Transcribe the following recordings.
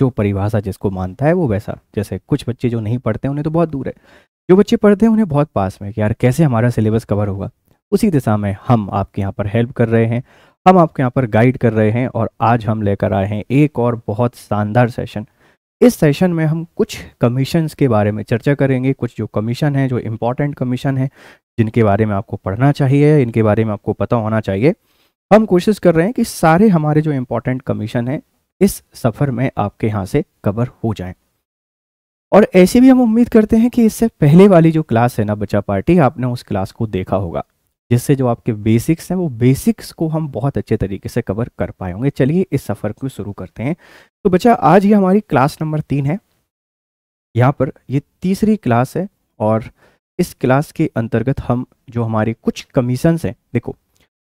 जो परिभाषा जिसको मानता है वो वैसा जैसे कुछ बच्चे जो नहीं पढ़ते हैं उन्हें तो बहुत दूर है जो बच्चे पढ़ते हैं उन्हें बहुत पास में कि यार कैसे हमारा सिलेबस कवर होगा उसी दिशा में हम आपके यहाँ पर हेल्प कर रहे हैं हम आपके यहाँ पर गाइड कर रहे हैं और आज हम लेकर आए हैं एक और बहुत शानदार सेशन इस सेशन में हम कुछ कमीशन के बारे में चर्चा करेंगे कुछ जो कमीशन है जो इम्पोर्टेंट कमीशन है जिनके बारे में आपको पढ़ना चाहिए इनके बारे में आपको पता होना चाहिए हम कोशिश कर रहे हैं कि सारे हमारे जो इम्पोर्टेंट कमीशन हैं इस सफ़र में आपके यहाँ से कवर हो जाए और ऐसे भी हम उम्मीद करते हैं कि इससे पहले वाली जो क्लास है ना बच्चा पार्टी आपने उस क्लास को देखा होगा जिससे जो आपके बेसिक्स हैं वो बेसिक्स को हम बहुत अच्छे तरीके से कवर कर पाए होंगे चलिए इस सफ़र को शुरू करते हैं तो बच्चा आज ये हमारी क्लास नंबर तीन है यहाँ पर ये तीसरी क्लास है और इस क्लास के अंतर्गत हम जो हमारे कुछ कमीशंस हैं देखो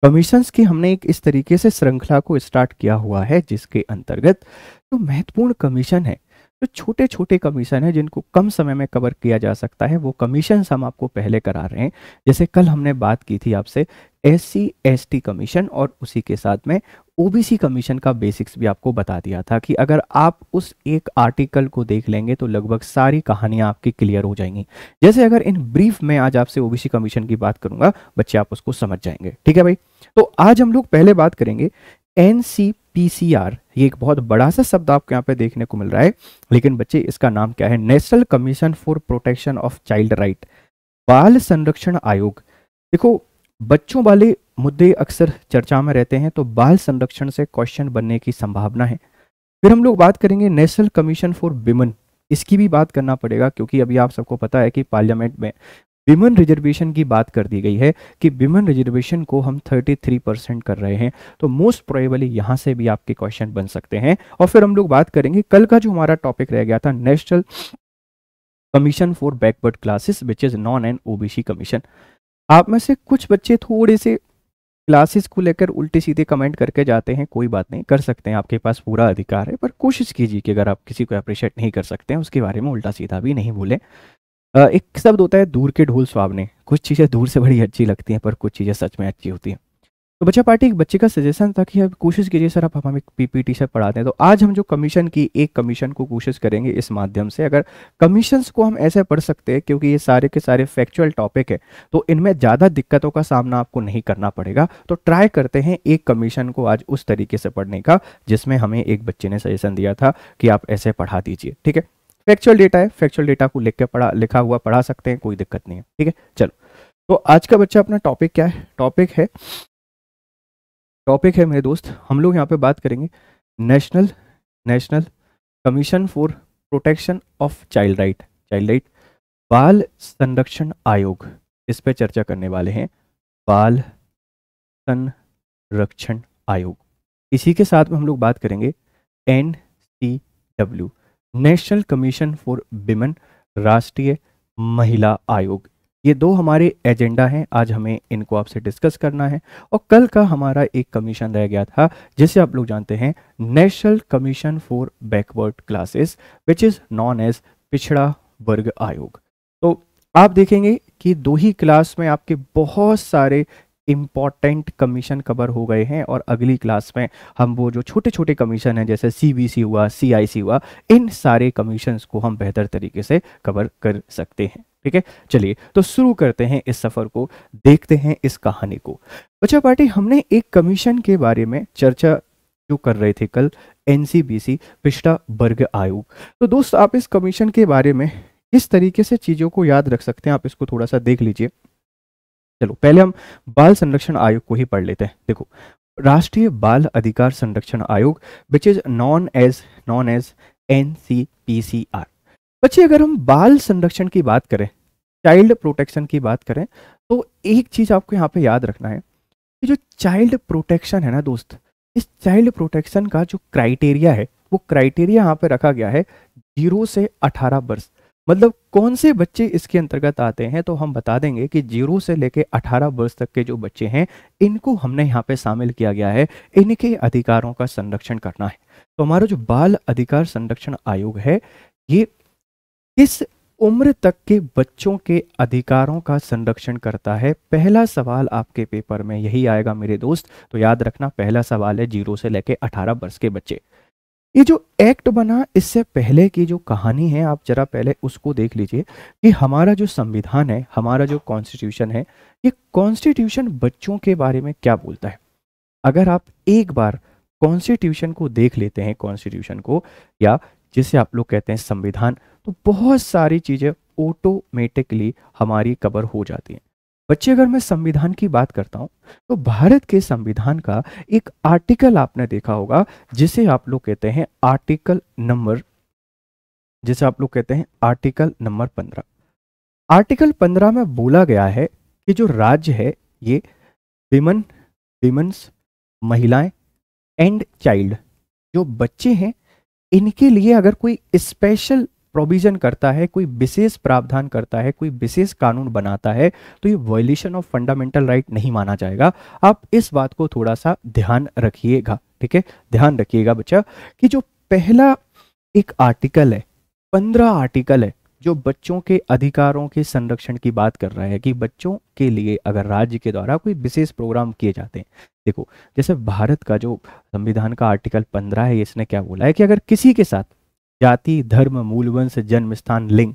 कमीशंस की हमने एक इस तरीके से श्रृंखला को स्टार्ट किया हुआ है जिसके अंतर्गत जो तो महत्वपूर्ण कमीशन है जो छोटे छोटे कमीशन है जिनको कम समय में कवर किया जा सकता है वो कमीशन हम आपको पहले करा रहे हैं जैसे कल हमने बात की थी आपसे S C S T commission और उसी के साथ में ओबीसी कमीशन का बेसिक्स भी आपको बता दिया था कि अगर आप उस एक आर्टिकल को देख लेंगे तो लगभग सारी कहानियां आपकी क्लियर हो जाएंगी जैसे अगर इन ब्रीफ में आज आपसे ओबीसी कमीशन की बात करूंगा बच्चे आप उसको समझ जाएंगे ठीक है भाई तो आज हम लोग पहले बात करेंगे एन ये एक बहुत बड़ा सा शब्द आपको यहाँ पे देखने को मिल रहा है लेकिन बच्चे इसका नाम क्या है national commission for protection of child right बाल संरक्षण आयोग देखो बच्चों वाले मुद्दे अक्सर चर्चा में रहते हैं तो बाल संरक्षण से क्वेश्चन बनने की संभावना है फिर हम लोग बात करेंगे नेशनल कमीशन फॉर विमेन इसकी भी बात करना पड़ेगा क्योंकि अभी आप सबको पता है कि पार्लियामेंट में विमन रिजर्वेशन की बात कर दी गई है कि विमन रिजर्वेशन को हम 33 परसेंट कर रहे हैं तो मोस्ट प्रोबेबली यहां से भी आपके क्वेश्चन बन सकते हैं और फिर हम लोग बात करेंगे कल का जो हमारा टॉपिक रह गया था national commission for backward classes which is known and OBC commission आप में से कुछ बच्चे थोड़े से क्लासेस को लेकर उल्टे सीधे कमेंट करके जाते हैं कोई बात नहीं कर सकते हैं आपके पास पूरा अधिकार है पर कोशिश कीजिए कि अगर आप किसी को अप्रिशिएट नहीं कर सकते हैं उसके बारे में उल्टा सीधा भी नहीं बोले एक शब्द होता है दूर के ढोल सुहावने कुछ चीज़ें दूर से बड़ी अच्छी लगती हैं पर कुछ चीज़ें सच में अच्छी होती हैं तो बच्चा पार्टी एक बच्चे का सजेशन था कि अब कोशिश कीजिए सर आप हमें पीपीटी से पढ़ाते हैं तो आज हम जो कमीशन की एक कमीशन को कोशिश करेंगे इस माध्यम से अगर कमीशन को हम ऐसे पढ़ सकते हैं क्योंकि ये सारे के सारे फैक्चुअल टॉपिक है तो इनमें ज़्यादा दिक्कतों का सामना आपको नहीं करना पड़ेगा तो ट्राई करते हैं एक कमीशन को आज उस तरीके से पढ़ने का जिसमें हमें एक बच्चे ने सजेशन दिया था कि आप ऐसे पढ़ा दीजिए ठीक है फैक्चुअल डेटा है फैक्चुअल डेटा को लिख के पढ़ा लिखा हुआ पढ़ा सकते हैं कोई दिक्कत नहीं है ठीक है चलो तो आज का बच्चा अपना टॉपिक क्या है टॉपिक है टॉपिक है मेरे दोस्त हम लोग यहाँ पे बात करेंगे national national commission for protection of child right child right बाल संरक्षण आयोग इस पे चर्चा करने वाले हैं बाल संरक्षण आयोग इसी के साथ में हम लोग बात करेंगे N C W national commission for women राष्ट्रीय महिला आयोग ये दो हमारे एजेंडा हैं आज हमें इनको आपसे डिस्कस करना है और कल का हमारा एक कमीशन रह गया था जिसे आप लोग जानते हैं national commission for backward classes which is known as पिछड़ा वर्ग आयोग तो आप देखेंगे कि दो ही क्लास में आपके बहुत सारे इम्पॉर्टेंट कमीशन कवर हो गए हैं और अगली क्लास में हम वो जो छोटे छोटे कमीशन हैं जैसे सी हुआ सी हुआ इन सारे कमीशन को हम बेहतर तरीके से कवर कर सकते हैं ठीक है चलिए तो शुरू करते हैं इस सफर को देखते हैं इस कहानी को बच्चा पार्टी हमने एक कमीशन के बारे में चर्चा जो कर रहे थे कल एनसीबीसी पिछड़ा वर्ग आयोग तो दोस्त आप इस कमीशन के बारे में इस तरीके से चीज़ों को याद रख सकते हैं आप इसको थोड़ा सा देख लीजिए चलो पहले हम बाल संरक्षण आयोग को ही पढ़ लेते हैं देखो राष्ट्रीय बाल अधिकार संरक्षण आयोग which is known as known as N C P C R बच्चे अगर हम बाल संरक्षण की बात करें चाइल्ड प्रोटेक्शन की बात करें तो एक चीज आपको यहाँ पे याद रखना है कि जो चाइल्ड प्रोटेक्शन है ना दोस्त इस चाइल्ड प्रोटेक्शन का जो क्राइटेरिया है वो क्राइटेरिया यहाँ पे रखा गया है जीरो से अठारह वर्ष मतलब कौन से बच्चे इसके अंतर्गत आते हैं तो हम बता देंगे कि जीरो से लेके 18 वर्ष तक के जो बच्चे हैं इनको हमने यहाँ पे शामिल किया गया है इनके अधिकारों का संरक्षण करना है तो हमारा जो बाल अधिकार संरक्षण आयोग है ये किस उम्र तक के बच्चों के अधिकारों का संरक्षण करता है पहला सवाल आपके पेपर में यही आएगा मेरे दोस्त तो याद रखना पहला सवाल है जीरो से लेके अठारह वर्ष के बच्चे ये जो एक्ट बना इससे पहले की जो कहानी है आप जरा पहले उसको देख लीजिए कि हमारा जो संविधान है हमारा जो कॉन्स्टिट्यूशन है ये कॉन्स्टिट्यूशन बच्चों के बारे में क्या बोलता है अगर आप एक बार कॉन्स्टिट्यूशन को देख लेते हैं कॉन्स्टिट्यूशन को या जिसे आप लोग कहते हैं संविधान तो बहुत सारी चीज़ें ऑटोमेटिकली हमारी कवर हो जाती हैं बच्चे अगर मैं संविधान की बात करता हूं तो भारत के संविधान का एक आर्टिकल आपने देखा होगा जिसे आप लोग कहते हैं आर्टिकल नंबर जिसे आप लोग कहते हैं आर्टिकल नंबर पंद्रह आर्टिकल पंद्रह में बोला गया है कि जो राज्य है ये विमन विमेंस महिलाएं एंड चाइल्ड जो बच्चे हैं इनके लिए अगर कोई स्पेशल प्रोविजन करता है कोई विशेष प्रावधान करता है कोई विशेष कानून बनाता है तो ये वॉयलेशन ऑफ फंडामेंटल राइट नहीं माना जाएगा आप इस बात को थोड़ा सा ध्यान रखिएगा ठीक है ध्यान रखिएगा बच्चा कि जो पहला एक आर्टिकल है पंद्रह आर्टिकल है जो बच्चों के अधिकारों के संरक्षण की बात कर रहा है कि बच्चों के लिए अगर राज्य के द्वारा कोई विशेष प्रोग्राम किए जाते हैं देखो जैसे भारत का जो संविधान का आर्टिकल पंद्रह है इसने क्या बोला है कि अगर किसी के साथ जाति धर्म मूलवंश जन्म स्थान लिंग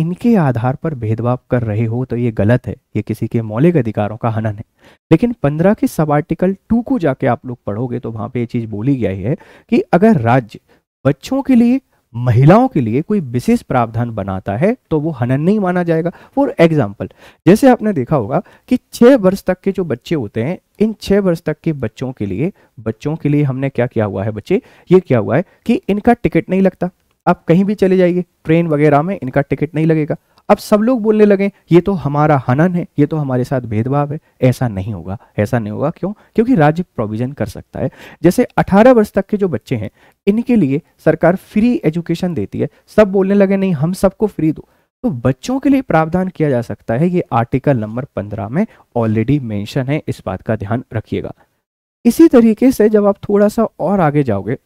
इनके आधार पर भेदभाव कर रहे हो तो ये गलत है ये किसी के मौलिक अधिकारों का हनन है लेकिन पंद्रह के सब आर्टिकल टू को जाके आप लोग पढ़ोगे तो वहां पे ये चीज बोली गई है कि अगर राज्य बच्चों के लिए महिलाओं के लिए कोई विशेष प्रावधान बनाता है तो वो हनन नहीं माना जाएगा फॉर एग्जाम्पल जैसे आपने देखा होगा कि छह वर्ष तक के जो बच्चे होते हैं इन छह वर्ष तक के बच्चों के लिए बच्चों के लिए हमने क्या किया हुआ है बच्चे ये क्या हुआ है कि इनका टिकट नहीं लगता आप कहीं भी चले जाइए ट्रेन वगैरह में इनका टिकट नहीं लगेगा अब सब लोग बोलने लगे ये तो हमारा हनन है ये तो हमारे साथ भेदभाव है ऐसा नहीं होगा ऐसा नहीं होगा क्यों क्योंकि राज्य प्रोविजन कर सकता है जैसे 18 वर्ष तक के जो बच्चे हैं इनके लिए सरकार फ्री एजुकेशन देती है सब बोलने लगे नहीं हम सबको फ्री दो तो बच्चों के लिए प्रावधान किया जा सकता है ये आर्टिकल नंबर पंद्रह में ऑलरेडी मैंशन है इस बात का ध्यान रखिएगा इसी तरीके से जब आप थोड़ा सा और आगे जाओगे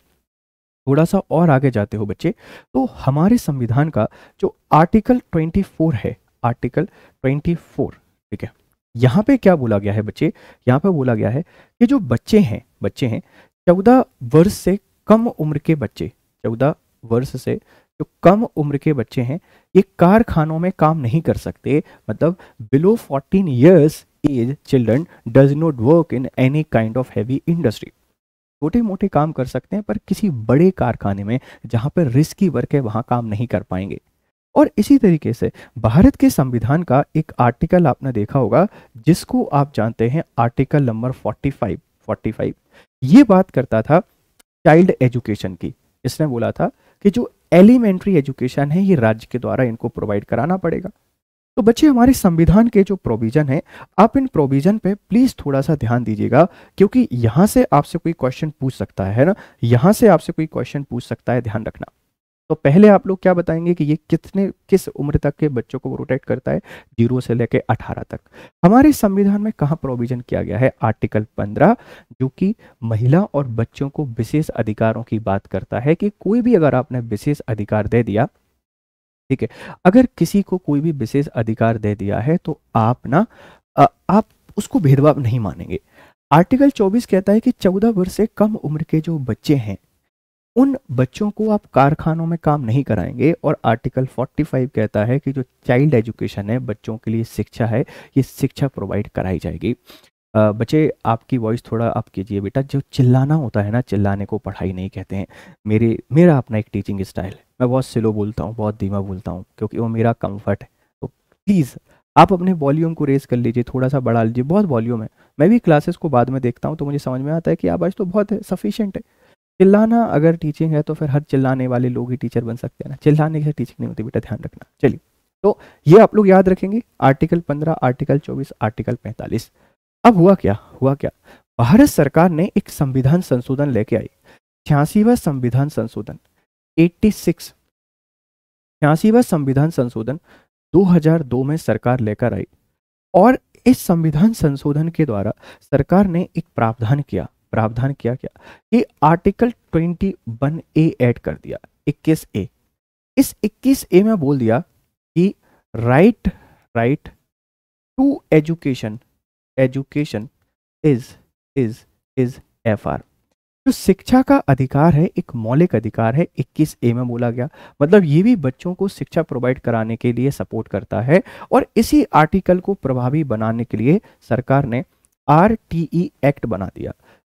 थोड़ा सा और आगे जाते हो बच्चे तो हमारे संविधान का जो आर्टिकल 24 है आर्टिकल 24 ठीक है यहाँ पे क्या बोला गया है बच्चे यहाँ पे बोला गया है कि जो बच्चे हैं बच्चे हैं चौदह वर्ष से कम उम्र के बच्चे चौदह वर्ष से जो कम उम्र के बच्चे हैं ये कारखानों में काम नहीं कर सकते मतलब below fourteen years age children does not work in any kind of heavy industry छोटे मोटे काम कर सकते हैं पर किसी बड़े कारखाने में जहाँ पर रिस्की वर्क है वहाँ काम नहीं कर पाएंगे और इसी तरीके से भारत के संविधान का एक आर्टिकल आपने देखा होगा जिसको आप जानते हैं आर्टिकल नंबर 45 45 ये बात करता था चाइल्ड एजुकेशन की इसने बोला था कि जो एलिमेंट्री एजुकेशन है ये राज्य के द्वारा इनको प्रोवाइड कराना पड़ेगा तो बच्चे हमारे संविधान के जो प्रोविजन है आप इन प्रोविजन पे प्लीज थोड़ा सा ध्यान दीजिएगा क्योंकि यहां से आपसे कोई क्वेश्चन पूछ सकता है ना यहां से आपसे कोई क्वेश्चन पूछ सकता है ध्यान रखना तो पहले आप लोग क्या बताएंगे कि ये कितने किस उम्र तक के बच्चों को प्रोटेक्ट करता है जीरो से लेकर अठारह तक हमारे संविधान में कहा प्रोविजन किया गया है आर्टिकल पंद्रह जो कि महिला और बच्चों को विशेष अधिकारों की बात करता है कि कोई भी अगर आपने विशेष अधिकार दे दिया ठीक है अगर किसी को कोई भी विशेष अधिकार दे दिया है तो आप ना आप उसको भेदभाव नहीं मानेंगे आर्टिकल 24 कहता है कि 14 वर्ष से कम उम्र के जो बच्चे हैं उन बच्चों को आप कारखानों में काम नहीं कराएंगे और आर्टिकल 45 कहता है कि जो चाइल्ड एजुकेशन है बच्चों के लिए शिक्षा है ये शिक्षा प्रोवाइड कराई जाएगी बच्चे आपकी वॉइस थोड़ा आप कीजिए बेटा जो चिल्लाना होता है ना चिल्लाने को पढ़ाई नहीं कहते हैं मेरे मेरा अपना एक टीचिंग स्टाइल है मैं बहुत स्लो बोलता हूँ बहुत धीमा बोलता हूँ क्योंकि वो मेरा कम्फर्ट है तो प्लीज़ आप अपने वॉल्यूम को रेस कर लीजिए थोड़ा सा बढ़ा लीजिए बहुत वॉल्यूम है मैं भी क्लासेस को बाद में देखता हूँ तो मुझे समझ में आता है कि आप आज तो बहुत है सफिशेंट है चिल्लाना अगर टीचिंग है तो फिर हर चिल्लाने वाले लोग ही टीचर बन सकते हैं ना चिल्लाने की टीचिंग नहीं होती बेटा ध्यान रखना चलिए तो ये आप लोग याद रखेंगे आर्टिकल पंद्रह आर्टिकल चौबीस आर्टिकल पैंतालीस अब हुआ क्या हुआ क्या भारत सरकार ने एक संविधान संशोधन लेके आई छियासीवा संविधान संशोधन 86 छियासीवा संविधान संशोधन 2002 में सरकार लेकर आई और इस संविधान संशोधन के द्वारा सरकार ने एक प्रावधान किया प्रावधान किया क्या कि आर्टिकल 21 ए ऐड कर दिया 21 ए इस 21 ए में बोल दिया कि right right to education education is is is F R जो शिक्षा का अधिकार है एक मौलिक अधिकार है 21 ए में बोला गया मतलब ये भी बच्चों को शिक्षा प्रोवाइड कराने के लिए सपोर्ट करता है और इसी आर्टिकल को प्रभावी बनाने के लिए सरकार ने आर एक्ट e बना दिया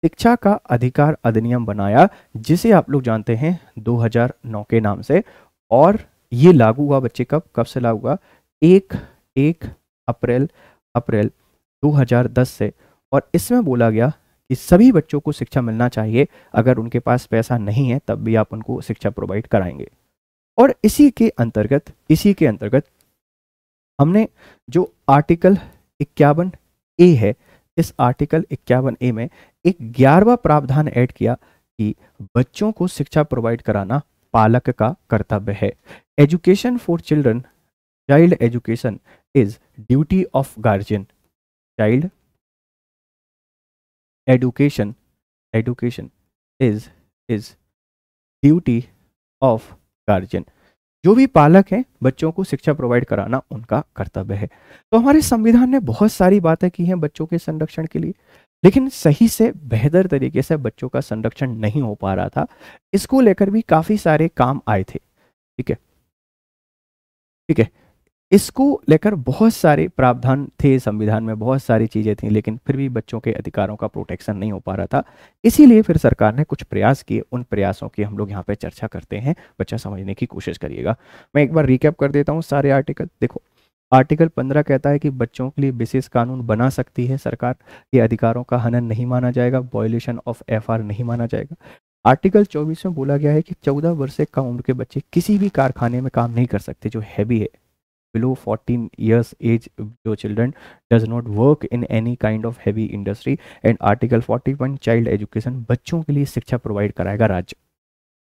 शिक्षा का अधिकार अधिनियम बनाया जिसे आप लोग जानते हैं 2009 के नाम से और ये लागू हुआ बच्चे कब कब से लागू हुआ एक एक अप्रैल अप्रैल 2010 से और इसमें बोला गया कि सभी बच्चों को शिक्षा मिलना चाहिए अगर उनके पास पैसा नहीं है तब भी आप उनको शिक्षा प्रोवाइड कराएंगे और इसी के अंतर्गत इसी के अंतर्गत हमने जो आर्टिकल इक्यावन ए है इस आर्टिकल इक्यावन ए में एक ग्यारहवा प्रावधान ऐड किया कि बच्चों को शिक्षा प्रोवाइड कराना पालक का कर्तव्य है education for children child education is duty of guardian child education education is is duty of guardian जो भी पालक हैं बच्चों को शिक्षा प्रोवाइड कराना उनका कर्तव्य है तो हमारे संविधान ने बहुत सारी बातें की हैं बच्चों के संरक्षण के लिए लेकिन सही से बेहतर तरीके से बच्चों का संरक्षण नहीं हो पा रहा था इसको लेकर भी काफ़ी सारे काम आए थे ठीक है ठीक है इसको लेकर बहुत सारे प्रावधान थे संविधान में बहुत सारी चीज़ें थी लेकिन फिर भी बच्चों के अधिकारों का प्रोटेक्शन नहीं हो पा रहा था इसीलिए फिर सरकार ने कुछ प्रयास किए उन प्रयासों की हम लोग यहाँ पे चर्चा करते हैं बच्चा समझने की कोशिश करिएगा मैं एक बार रिकेप कर देता हूँ सारे आर्टिकल देखो आर्टिकल पंद्रह कहता है कि बच्चों के लिए विशेष कानून बना सकती है सरकार ये अधिकारों का हनन नहीं माना जाएगा वॉयलेशन ऑफ एफ नहीं माना जाएगा आर्टिकल 24 में बोला गया है कि 14 वर्ष से कम उम्र के बच्चे किसी भी कारखाने में काम नहीं कर सकते जो हैवी है below 14 years age your children does not work in any kind of heavy industry and article 41 child education बच्चों के लिए शिक्षा प्रोवाइड कराएगा राज्य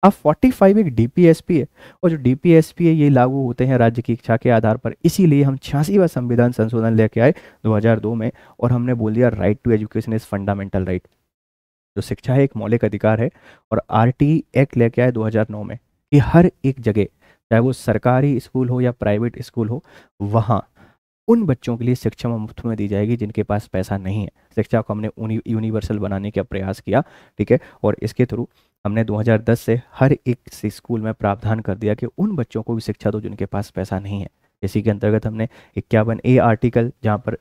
अब 45 एक डीपीएसपी है और जो डीपीएसपी है ये लागू होते हैं राज्य की इच्छा के आधार पर इसीलिए हम छियासीवा संविधान संशोधन लेके आए 2002 में और हमने बोल दिया right to education is fundamental right जो शिक्षा है एक मौलिक अधिकार है और आर टी एक्ट लेके आए 2009 में कि हर एक जगह चाहे वो सरकारी स्कूल हो या प्राइवेट स्कूल हो वहाँ उन बच्चों के लिए शिक्षा मुफ्त में दी जाएगी जिनके पास पैसा नहीं है शिक्षा को हमने यूनिवर्सल बनाने का प्रयास किया ठीक है और इसके थ्रू हमने 2010 से हर एक स्कूल में प्रावधान कर दिया कि उन बच्चों को भी शिक्षा दो जिनके पास पैसा नहीं है इसी के अंतर्गत हमने इक्यावन ए आर्टिकल जहाँ पर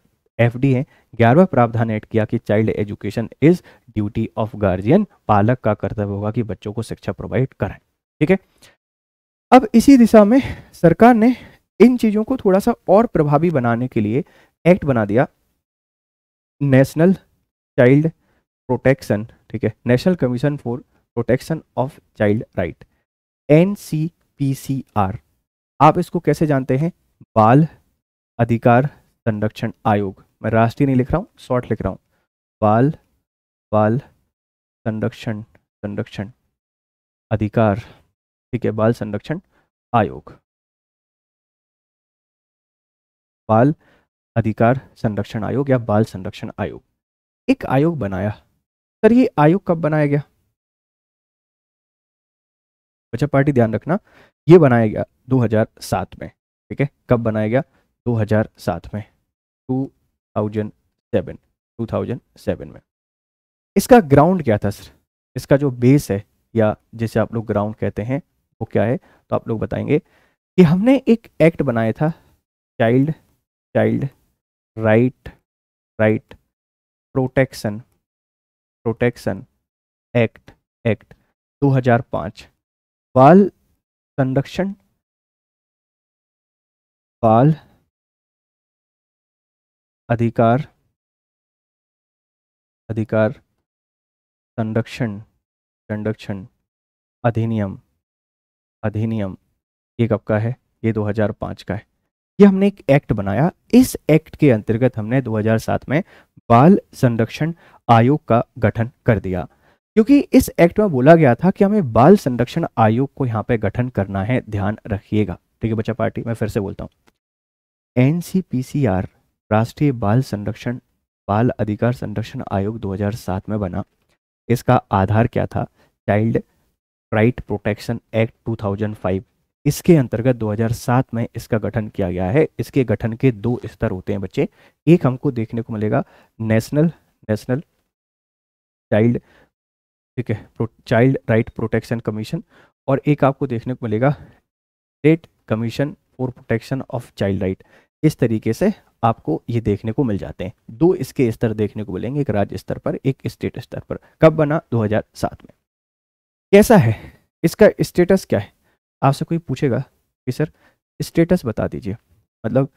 एफ डी है ग्यारहवा प्रावधान ऐड किया कि child education is duty of guardian पालक का कर्तव्य होगा कि बच्चों को शिक्षा प्रोवाइड कराएं ठीक है अब इसी दिशा में सरकार ने इन चीज़ों को थोड़ा सा और प्रभावी बनाने के लिए एक्ट बना दिया नेशनल चाइल्ड प्रोटेक्शन ठीक है national commission for protection of child right N C P C R आप इसको कैसे जानते हैं बाल अधिकार संरक्षण आयोग मैं राष्ट्रीय नहीं लिख रहा हूँ शॉर्ट लिख रहा हूँ बाल बाल संरक्षण संरक्षण अधिकार ठीक है बाल संरक्षण आयोग बाल अधिकार संरक्षण आयोग या बाल संरक्षण आयोग एक आयोग बनाया सर ये आयोग कब बनाया गया बच्चा पार्टी ध्यान रखना ये बनाया गया 2007 में ठीक है कब बनाया गया 2007 में 2007 2007 में इसका ग्राउंड क्या था सर इसका जो बेस है या जिसे आप लोग ग्राउंड कहते हैं वो क्या है तो आप लोग बताएंगे कि हमने एक एक्ट बनाया था child child right right protection protection act act 2005 बाल संरक्षण बाल अधिकार अधिकार संरक्षण संरक्षण अधिनियम अधिनियम ये कब का है ये 2005 का है ये हमने एक एक्ट बनाया इस एक्ट के अंतर्गत हमने 2007 में बाल संरक्षण आयोग का गठन कर दिया क्योंकि इस एक्ट में बोला गया था कि हमें बाल संरक्षण आयोग को यहाँ पे गठन करना है ध्यान रखिएगा ठीक है बच्चा पार्टी मैं फिर से बोलता हूँ एन राष्ट्रीय बाल संरक्षण बाल अधिकार संरक्षण आयोग 2007 में बना इसका आधार क्या था चाइल्ड राइट प्रोटेक्शन एक्ट 2005 इसके अंतर्गत 2007 में इसका गठन किया गया है इसके गठन के दो स्तर होते हैं बच्चे एक हमको देखने को मिलेगा नेशनल नेशनल चाइल्ड ठीक है चाइल्ड राइट प्रोटेक्शन कमीशन और एक आपको देखने को मिलेगा state commission for protection of child right इस तरीके से आपको ये देखने को मिल जाते हैं दो इसके स्तर देखने को मिलेंगे एक राज्य स्तर पर एक स्टेट स्तर पर कब बना 2007 में कैसा है इसका स्टेटस क्या है आपसे कोई पूछेगा कि सर स्टेटस बता दीजिए मतलब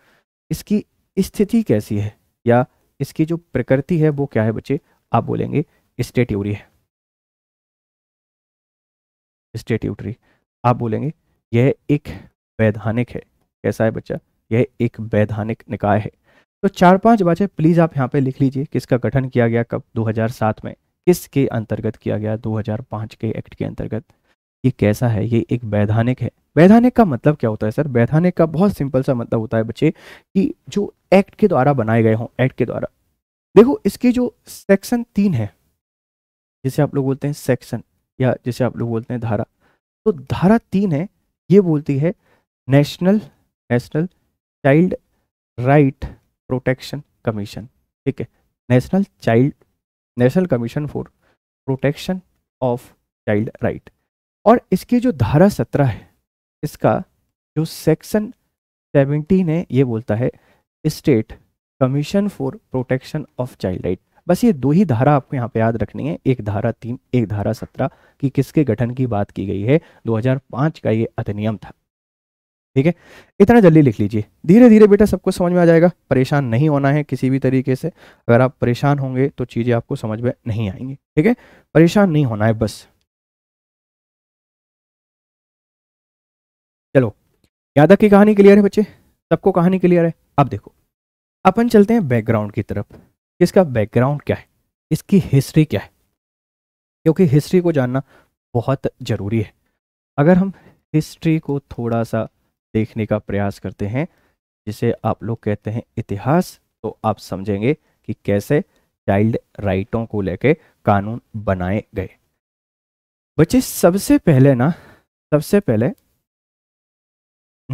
इसकी स्थिति कैसी है या इसकी जो प्रकृति है वो क्या है बच्चे आप बोलेंगे स्टेट्यूरी है स्टेट्यूटरी आप बोलेंगे यह एक वैधानिक है कैसा है बच्चा यह एक वैधानिक निकाय है तो चार पांच बातें प्लीज़ आप यहाँ पे लिख लीजिए किसका गठन किया गया कब 2007 में किसके अंतर्गत किया गया 2005 के एक्ट के अंतर्गत ये कैसा है ये एक वैधानिक है वैधानिक का मतलब क्या होता है सर वैधानिक का बहुत सिंपल सा मतलब होता है बच्चे कि जो एक्ट के द्वारा बनाए गए हों एक्ट के द्वारा देखो इसके जो सेक्शन तीन है जिसे आप लोग बोलते हैं सेक्शन या जिसे आप लोग बोलते हैं धारा तो धारा तीन है ये बोलती है national national child right protection commission ठीक है national child national commission for protection of child right और इसकी जो धारा सत्रह है इसका जो सेक्शन सेवेंटीन है ये बोलता है state commission for protection of child right बस ये दो ही धारा आपको यहाँ पे याद रखनी है एक धारा तीन एक धारा सत्रह की किसके गठन की बात की गई है 2005 का ये अधिनियम था ठीक है इतना जल्दी लिख लीजिए धीरे धीरे बेटा सबको समझ में आ जाएगा परेशान नहीं होना है किसी भी तरीके से अगर आप परेशान होंगे तो चीज़ें आपको समझ में नहीं आएंगी ठीक है परेशान नहीं होना है बस चलो यादव की कहानी क्लियर है बच्चे सबको कहानी क्लियर है अब देखो अपन चलते हैं बैकग्राउंड की तरफ इसका बैकग्राउंड क्या है इसकी हिस्ट्री क्या है क्योंकि हिस्ट्री को जानना बहुत ज़रूरी है अगर हम हिस्ट्री को थोड़ा सा देखने का प्रयास करते हैं जिसे आप लोग कहते हैं इतिहास तो आप समझेंगे कि कैसे चाइल्ड राइटों को लेके कानून बनाए गए बच्चे सबसे पहले ना सबसे पहले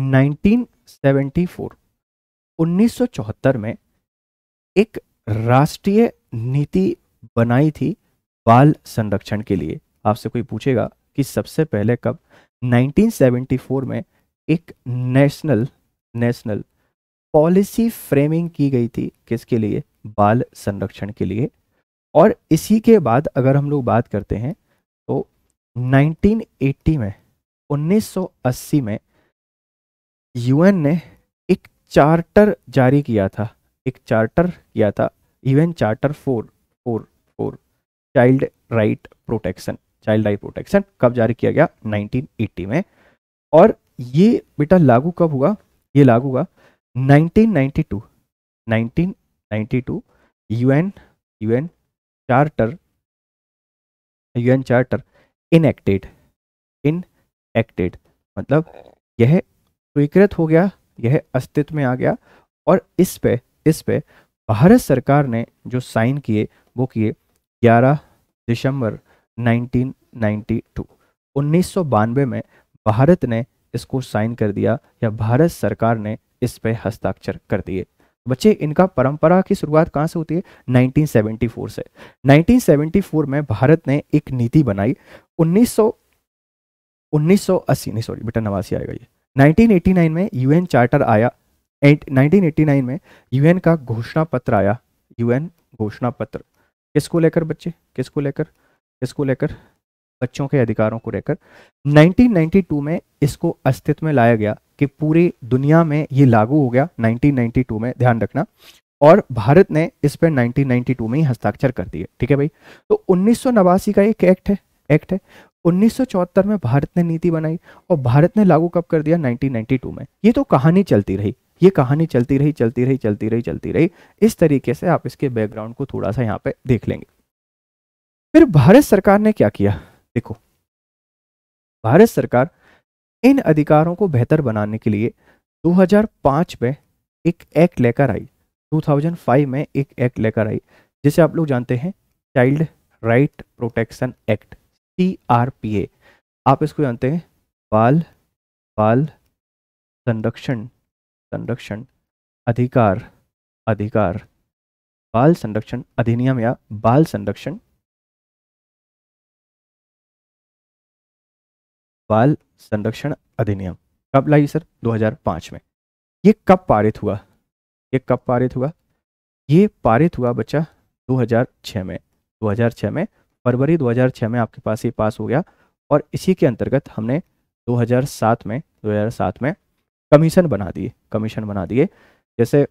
1974 1974 में एक राष्ट्रीय नीति बनाई थी बाल संरक्षण के लिए आपसे कोई पूछेगा कि सबसे पहले कब 1974 में एक नेशनल नेशनल पॉलिसी फ्रेमिंग की गई थी किसके लिए बाल संरक्षण के लिए और इसी के बाद अगर हम लोग बात करते हैं तो 1980 में 1980 में यूएन ने एक चार्टर जारी किया था एक चार्टर किया था UN charter for for for child right protection child right protection कब जारी किया गया 1980 में और ये बेटा लागू कब हुआ ये लागू हुआ 1992 1992 UN UN charter UN charter enacted enacted मतलब यह स्वीकृत हो गया यह अस्तित्व में आ गया और इस पे इस पे भारत सरकार ने जो साइन किए वो किए 11 दिसंबर 1992 1992 में भारत ने इसको साइन कर दिया या भारत सरकार ने इस पर हस्ताक्षर कर दिए बच्चे इनका परंपरा की शुरुआत कहाँ से होती है 1974 से 1974 में भारत ने एक नीति बनाई 1900 1980 सॉरी बेटा नवासी आएगा ये 1989 में यूएन चार्टर आया 1989 में यूएन का घोषणा पत्र आया यूएन घोषणा पत्र किसको लेकर बच्चे किसको लेकर किसको लेकर बच्चों के अधिकारों को लेकर 1992 में इसको अस्तित्व में लाया गया कि पूरी दुनिया में ये लागू हो गया 1992 में ध्यान रखना और भारत ने इस पर 1992 में ही हस्ताक्षर कर दिए ठीक है भाई तो उन्नीस का एक एक्ट है एक्ट है उन्नीस में भारत ने नीति बनाई और भारत ने लागू कब कर दिया नाइनटीन में ये तो कहानी चलती रही ये कहानी चलती रही चलती रही चलती रही चलती रही इस तरीके से आप इसके बैकग्राउंड को थोड़ा सा यहाँ पे देख लेंगे फिर भारत सरकार ने क्या किया देखो भारत सरकार इन अधिकारों को बेहतर बनाने के लिए 2005 में एक एक्ट लेकर आई 2005 में एक एक्ट लेकर आई जिसे आप लोग जानते हैं चाइल्ड राइट प्रोटेक्शन एक्ट सी आप इसको जानते हैं बाल बाल संरक्षण संरक्षण अधिकार अधिकार बाल संरक्षण अधिनियम या बाल संरक्षण बाल संरक्षण अधिनियम कब लाई सर 2005 में ये कब पारित हुआ ये कब पारित हुआ ये पारित हुआ बच्चा 2006 में 2006 में फरवरी 2006 में आपके पास ये पास हो गया और इसी के अंतर्गत हमने 2007 में 2007 में कमीशन बना दिए कमीशन बना दिए जैसे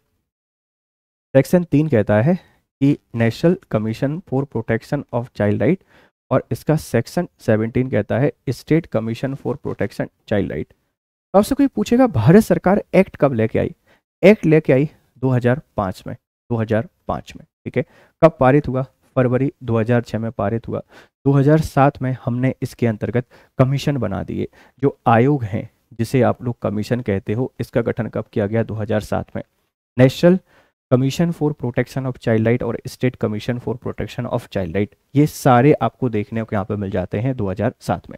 सेक्शन तीन कहता है कि national commission for protection of child right और इसका सेक्शन 17 कहता है state commission for protection child right तो आपसे कोई पूछेगा भारत सरकार एक्ट कब लेके आई एक्ट लेके आई 2005 में 2005 में ठीक है कब पारित हुआ फरवरी 2006 में पारित हुआ 2007 में हमने इसके अंतर्गत कमीशन बना दिए जो आयोग हैं जिसे आप लोग कमीशन कहते हो इसका गठन कब किया गया 2007 में national commission for protection of child right और state commission for protection of child right ये सारे आपको देखने को यहाँ पे मिल जाते हैं 2007 में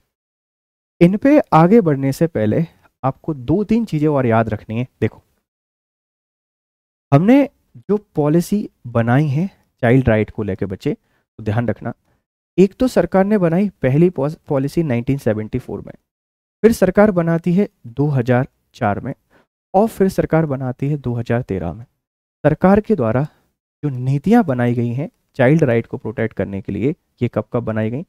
इन पे आगे बढ़ने से पहले आपको दो तीन चीजें और याद रखनी है देखो हमने जो पॉलिसी बनाई है चाइल्ड राइट को लेकर बच्चे तो ध्यान रखना एक तो सरकार ने बनाई पहली पॉलिसी नाइनटीन में फिर सरकार बनाती है 2004 में और फिर सरकार बनाती है 2013 में सरकार के द्वारा जो नीतियाँ बनाई गई हैं चाइल्ड राइट को प्रोटेक्ट करने के लिए ये कब कब बनाई गई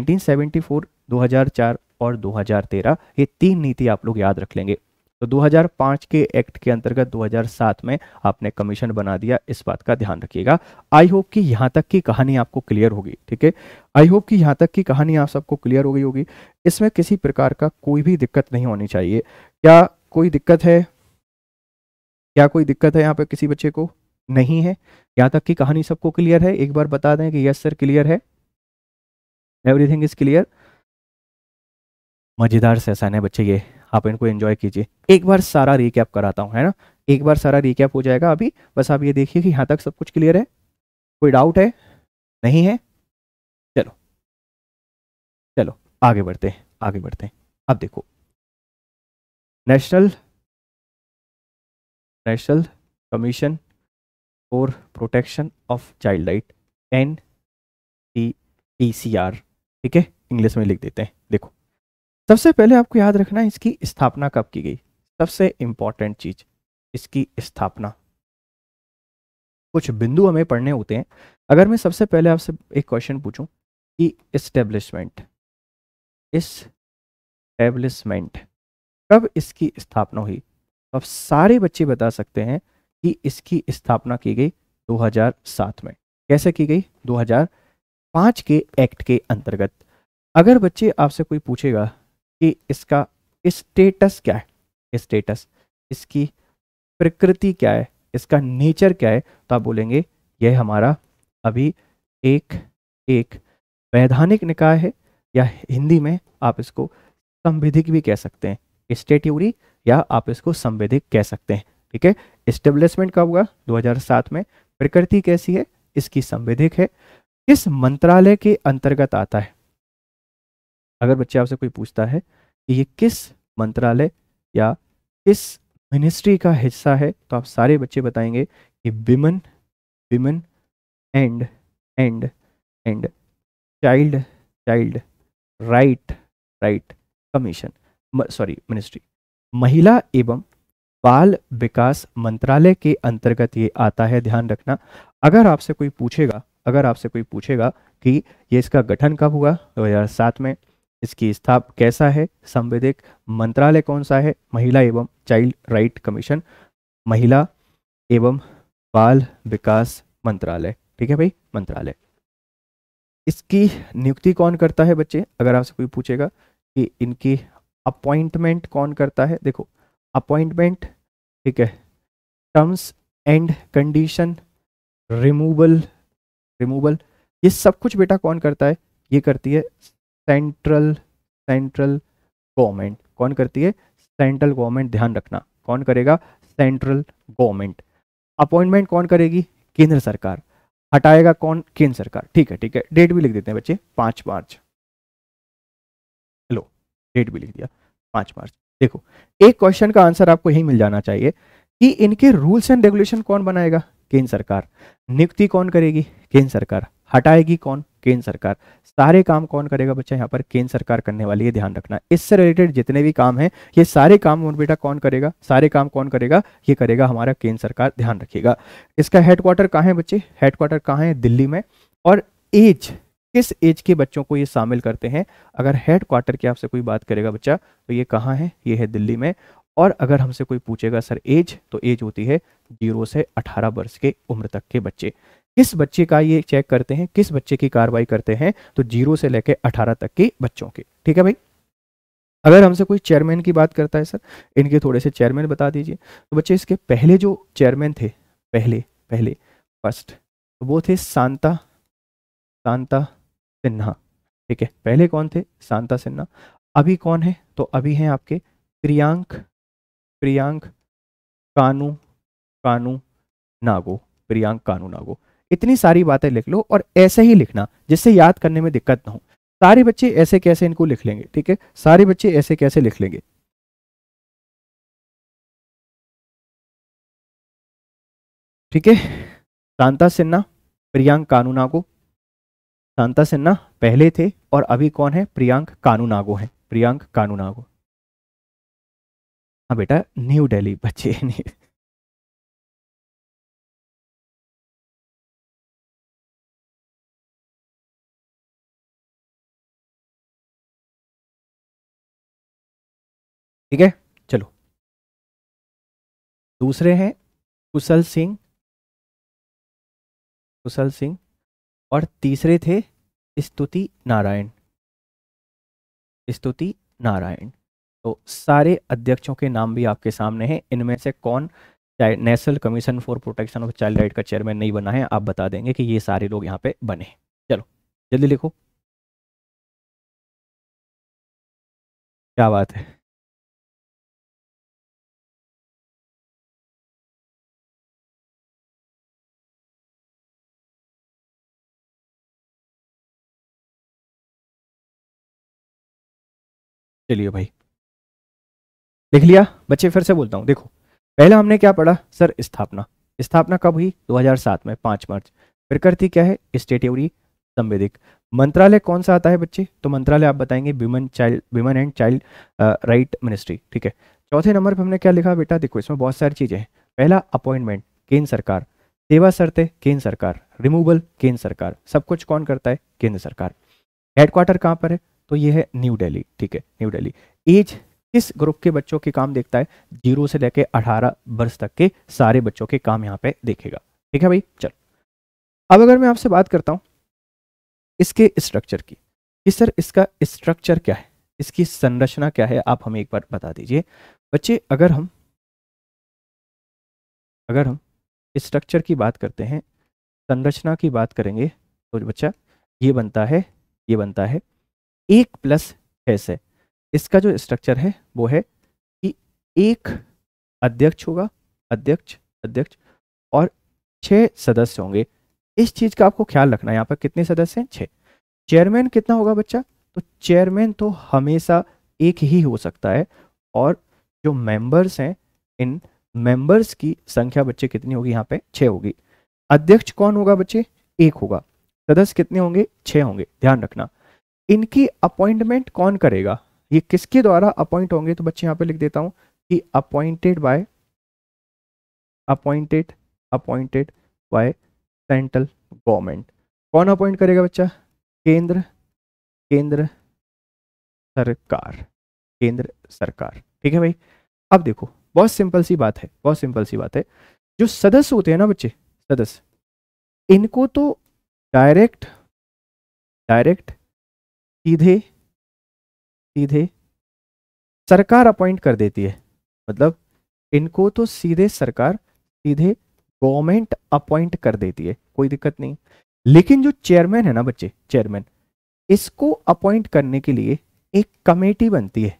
1974, 2004 और 2013 ये तीन नीति आप लोग याद रख लेंगे तो 2005 के एक्ट के अंतर्गत 2007 में आपने कमीशन बना दिया इस बात का ध्यान रखिएगा आई होप कि यहाँ तक की कहानी आपको क्लियर होगी ठीक है आई होप कि यहाँ तक की कहानी आप सबको क्लियर हो गई होगी इसमें किसी प्रकार का कोई भी दिक्कत नहीं होनी चाहिए क्या कोई दिक्कत है क्या कोई दिक्कत है यहाँ पे किसी बच्चे को नहीं है यहाँ तक की कहानी सबको क्लियर है एक बार बता दें कि यस सर क्लियर है एवरीथिंग इज क्लियर मज़ेदार सेशन है बच्चे ये आप इनको एंजॉय कीजिए एक बार सारा रिकैप कराता हूँ है ना एक बार सारा रिकैप हो जाएगा अभी बस आप ये देखिए कि यहाँ तक सब कुछ क्लियर है कोई डाउट है नहीं है चलो चलो आगे बढ़ते हैं आगे बढ़ते हैं अब देखो national national commission for protection of child right N T T C R ठीक है इंग्लिश में लिख देते हैं देखो सबसे पहले आपको याद रखना है इसकी स्थापना कब की गई सबसे इंपॉर्टेंट चीज इसकी स्थापना कुछ बिंदु हमें पढ़ने होते हैं अगर मैं सबसे पहले आपसे एक क्वेश्चन पूछूं कि इस्टेब्लिशमेंट इस्टेब्लिशमेंट कब इसकी स्थापना हुई तो आप सारे बच्चे बता सकते हैं कि इसकी स्थापना की गई 2007 में कैसे की गई 2005 के एक्ट के अंतर्गत अगर बच्चे आपसे कोई पूछेगा कि इसका स्टेटस क्या है स्टेटस इसकी प्रकृति क्या है इसका नेचर क्या है तो आप बोलेंगे यह हमारा अभी एक एक वैधानिक निकाय है या हिंदी में आप इसको संविधिक भी कह सकते हैं स्टेट्यूरी या आप इसको संवेदिक कह सकते हैं ठीक है इस्टेब्लिशमेंट कब हुआ 2007 में प्रकृति कैसी है इसकी संवेदिक है किस मंत्रालय के अंतर्गत आता है अगर बच्चे आपसे कोई पूछता है कि ये किस मंत्रालय या किस मिनिस्ट्री का हिस्सा है तो आप सारे बच्चे बताएंगे कि women women and and and child child right right commission sorry ministry महिला एवं बाल विकास मंत्रालय के अंतर्गत ये आता है ध्यान रखना अगर आपसे कोई पूछेगा अगर आपसे कोई पूछेगा कि ये इसका गठन कब हुआ 2007 में इसकी स्थाप कैसा है संवैधिक मंत्रालय कौन सा है महिला एवं चाइल्ड राइट कमीशन महिला एवं बाल विकास मंत्रालय ठीक है भाई मंत्रालय इसकी नियुक्ति कौन करता है बच्चे अगर आपसे कोई पूछेगा कि इनकी अपॉइंटमेंट कौन करता है देखो अपॉइंटमेंट ठीक है terms and condition removal removal ये सब कुछ बेटा कौन करता है ये करती है सेंट्रल सेंट्रल गवर्नमेंट कौन करती है सेंट्रल गवर्नमेंट ध्यान रखना कौन करेगा सेंट्रल गवर्नमेंट अपॉइंटमेंट कौन करेगी केंद्र सरकार हटाएगा कौन केंद्र सरकार ठीक है ठीक है डेट भी लिख देते हैं बच्चे पांच मार्च हेलो डेट भी लिख दिया पांच मार्च देखो एक क्वेश्चन का आंसर आपको यही मिल जाना चाहिए कि इनके रूल्स एंड रेगुलेशन कौन बनाएगा केंद्र सरकार नियुक्ति कौन करेगी केंद्र सरकार हटाएगी कौन केंद्र सरकार सारे काम कौन करेगा बच्चा यहाँ पर केंद्र सरकार करने वाली है ध्यान रखना इससे रिलेटेड जितने भी काम हैं ये सारे काम और बेटा कौन करेगा सारे काम कौन करेगा ये करेगा हमारा केंद्र सरकार ध्यान रखिएगा इसका हेडक्वार्टर कहाँ है बच्चे हेडक्वार्टर कहाँ है दिल्ली में और एज किस एज के बच्चों को ये शामिल करते हैं अगर हेड क्वार्टर की आपसे कोई बात करेगा बच्चा तो ये कहाँ है ये है दिल्ली में और अगर हमसे कोई पूछेगा सर एज तो एज होती है जीरो से अठारह वर्ष के उम्र तक के बच्चे किस बच्चे का ये चेक करते हैं किस बच्चे की कार्रवाई करते हैं तो जीरो से लेकर अठारह तक के बच्चों के ठीक है भाई अगर हमसे कोई चेयरमैन की बात करता है सर इनके थोड़े से चेयरमैन बता दीजिए तो बच्चे इसके पहले जो चेयरमैन थे पहले पहले फर्स्ट वो थे सांता सांता सिन्हा ठीक है पहले कौन थे शांता सिन्हा अभी कौन है तो अभी हैं आपके प्रियांक प्रियांक कानू कानू नागो प्रियांक कानू नागो इतनी सारी बातें लिख लो और ऐसे ही लिखना जिससे याद करने में दिक्कत ना हो सारे बच्चे ऐसे कैसे इनको लिख लेंगे ठीक है सारे बच्चे ऐसे कैसे लिख लेंगे ठीक है शांता सिन्हा प्रियांक कानूनागो शांता सिन्हा पहले थे और अभी कौन है प्रियांक कानूनागो है प्रियांक कानूनागो हाँ बेटा न्यू दिल्ली बच्चे ठीक है चलो दूसरे हैं कुशल सिंह कुशल सिंह और तीसरे थे स्तुति नारायण स्तुति नारायण तो सारे अध्यक्षों के नाम भी आपके सामने हैं इनमें से कौन national commission for protection of child right का चेयरमैन नहीं बना है आप बता देंगे कि ये सारे लोग यहाँ पे बने चलो जल्दी लिखो क्या बात है चलिए भाई लिख लिया बच्चे फिर से बोलता हूँ देखो पहले हमने क्या पढ़ा सर स्थापना स्थापना कब हुई 2007 में 5 मार्च प्रकृति क्या है स्टेट्यूरी संवेदिक मंत्रालय कौन सा आता है बच्चे तो मंत्रालय आप बताएंगे women child women and child right ministry ठीक है चौथे नंबर पर हमने क्या लिखा बेटा देखो इसमें बहुत सारी चीज़ें हैं पहला अपॉइंटमेंट केंद्र सरकार सेवा शर्तें केंद्र सरकार रिमूवल केंद्र सरकार सब कुछ कौन करता है केंद्र सरकार हेडक्वार्टर कहाँ पर है तो ये है न्यू डेली ठीक है न्यू डेली एज किस ग्रुप के बच्चों के काम देखता है जीरो से लेके अठारह वर्ष तक के सारे बच्चों के काम यहाँ पे देखेगा ठीक है भाई चल अब अगर मैं आपसे बात करता हूँ इसके स्ट्रक्चर की कि सर इसका स्ट्रक्चर क्या है इसकी संरचना क्या है आप हमें एक बार बता दीजिए बच्चे अगर हम अगर हम स्ट्रक्चर की बात करते हैं संरचना की बात करेंगे तो बच्चा ये बनता है ये बनता है एक प्लस छः से इसका जो स्ट्रक्चर है वो है कि एक अध्यक्ष होगा अध्यक्ष अध्यक्ष और छः सदस्य होंगे इस चीज़ का आपको ख्याल रखना है यहाँ पर कितने सदस्य हैं छः चेयरमैन कितना होगा बच्चा तो चेयरमैन तो हमेशा एक ही हो सकता है और जो मेंबर्स हैं इन मेंबर्स की संख्या बच्चे कितनी होगी यहाँ पे छः होगी अध्यक्ष कौन होगा बच्चे एक होगा सदस्य कितने होंगे छः होंगे ध्यान रखना इनकी अपॉइंटमेंट कौन करेगा ये किसके द्वारा अपॉइंट होंगे तो बच्चे यहां पे लिख देता हूं कि appointed by appointed appointed by central government कौन अपॉइंट करेगा बच्चा केंद्र केंद्र सरकार केंद्र सरकार ठीक है भाई अब देखो बहुत सिंपल सी बात है बहुत सिंपल सी बात है जो सदस्य होते हैं ना बच्चे सदस्य इनको तो डायरेक्ट डायरेक्ट सीधे सीधे सरकार अपॉइंट कर देती है मतलब इनको तो सीधे सरकार सीधे गवर्नमेंट अपॉइंट कर देती है कोई दिक्कत नहीं लेकिन जो चेयरमैन है ना बच्चे चेयरमैन इसको अपॉइंट करने के लिए एक कमेटी बनती है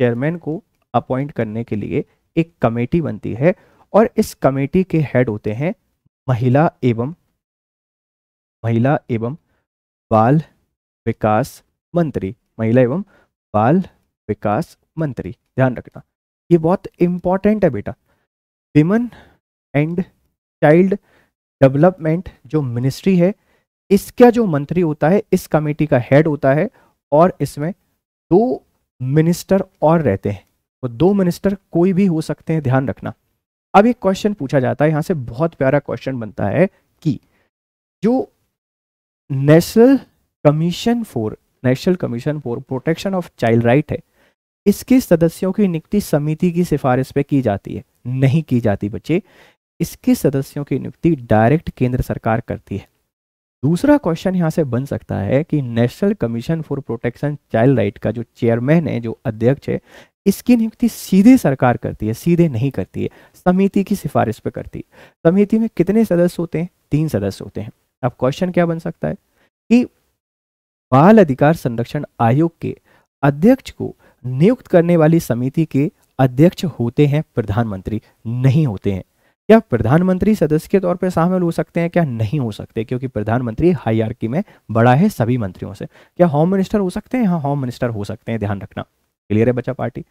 चेयरमैन को अपॉइंट करने के लिए एक कमेटी बनती है और इस कमेटी के हेड होते हैं महिला एवं महिला एवं बाल विकास मंत्री महिला एवं बाल विकास मंत्री ध्यान रखना ये बहुत इंपॉर्टेंट है बेटा विमन एंड चाइल्ड डेवलपमेंट जो मिनिस्ट्री है इसका जो मंत्री होता है इस कमेटी का हेड होता है और इसमें दो मिनिस्टर और रहते हैं और दो मिनिस्टर कोई भी हो सकते हैं ध्यान रखना अब एक क्वेश्चन पूछा जाता है यहां से बहुत प्यारा क्वेश्चन बनता है कि जो national commission for national commission for protection of child right है इसके सदस्यों की नियुक्ति समिति की सिफारिश पे की जाती है नहीं की जाती बच्चे इसके सदस्यों की नियुक्ति डायरेक्ट केंद्र सरकार करती है दूसरा क्वेश्चन यहाँ से बन सकता है कि national commission for protection child right का जो चेयरमैन है जो अध्यक्ष है इसकी नियुक्ति सीधे सरकार करती है सीधे नहीं करती है समिति की सिफारिश पर करती है समिति में कितने सदस्य होते हैं तीन सदस्य होते हैं अब क्वेश्चन क्या बन सकता है कि बाल अधिकार संरक्षण आयोग के अध्यक्ष को नियुक्त करने वाली समिति के अध्यक्ष होते हैं प्रधानमंत्री नहीं होते हैं क्या प्रधानमंत्री सदस्य के तौर पर शामिल हो सकते हैं क्या नहीं हो सकते क्योंकि प्रधानमंत्री हाईआरकी में बड़ा है सभी मंत्रियों से क्या होम मिनिस्टर हो सकते हैं हाँ होम मिनिस्टर हो सकते हैं ध्यान रखना क्लियर है बच्चा पार्टी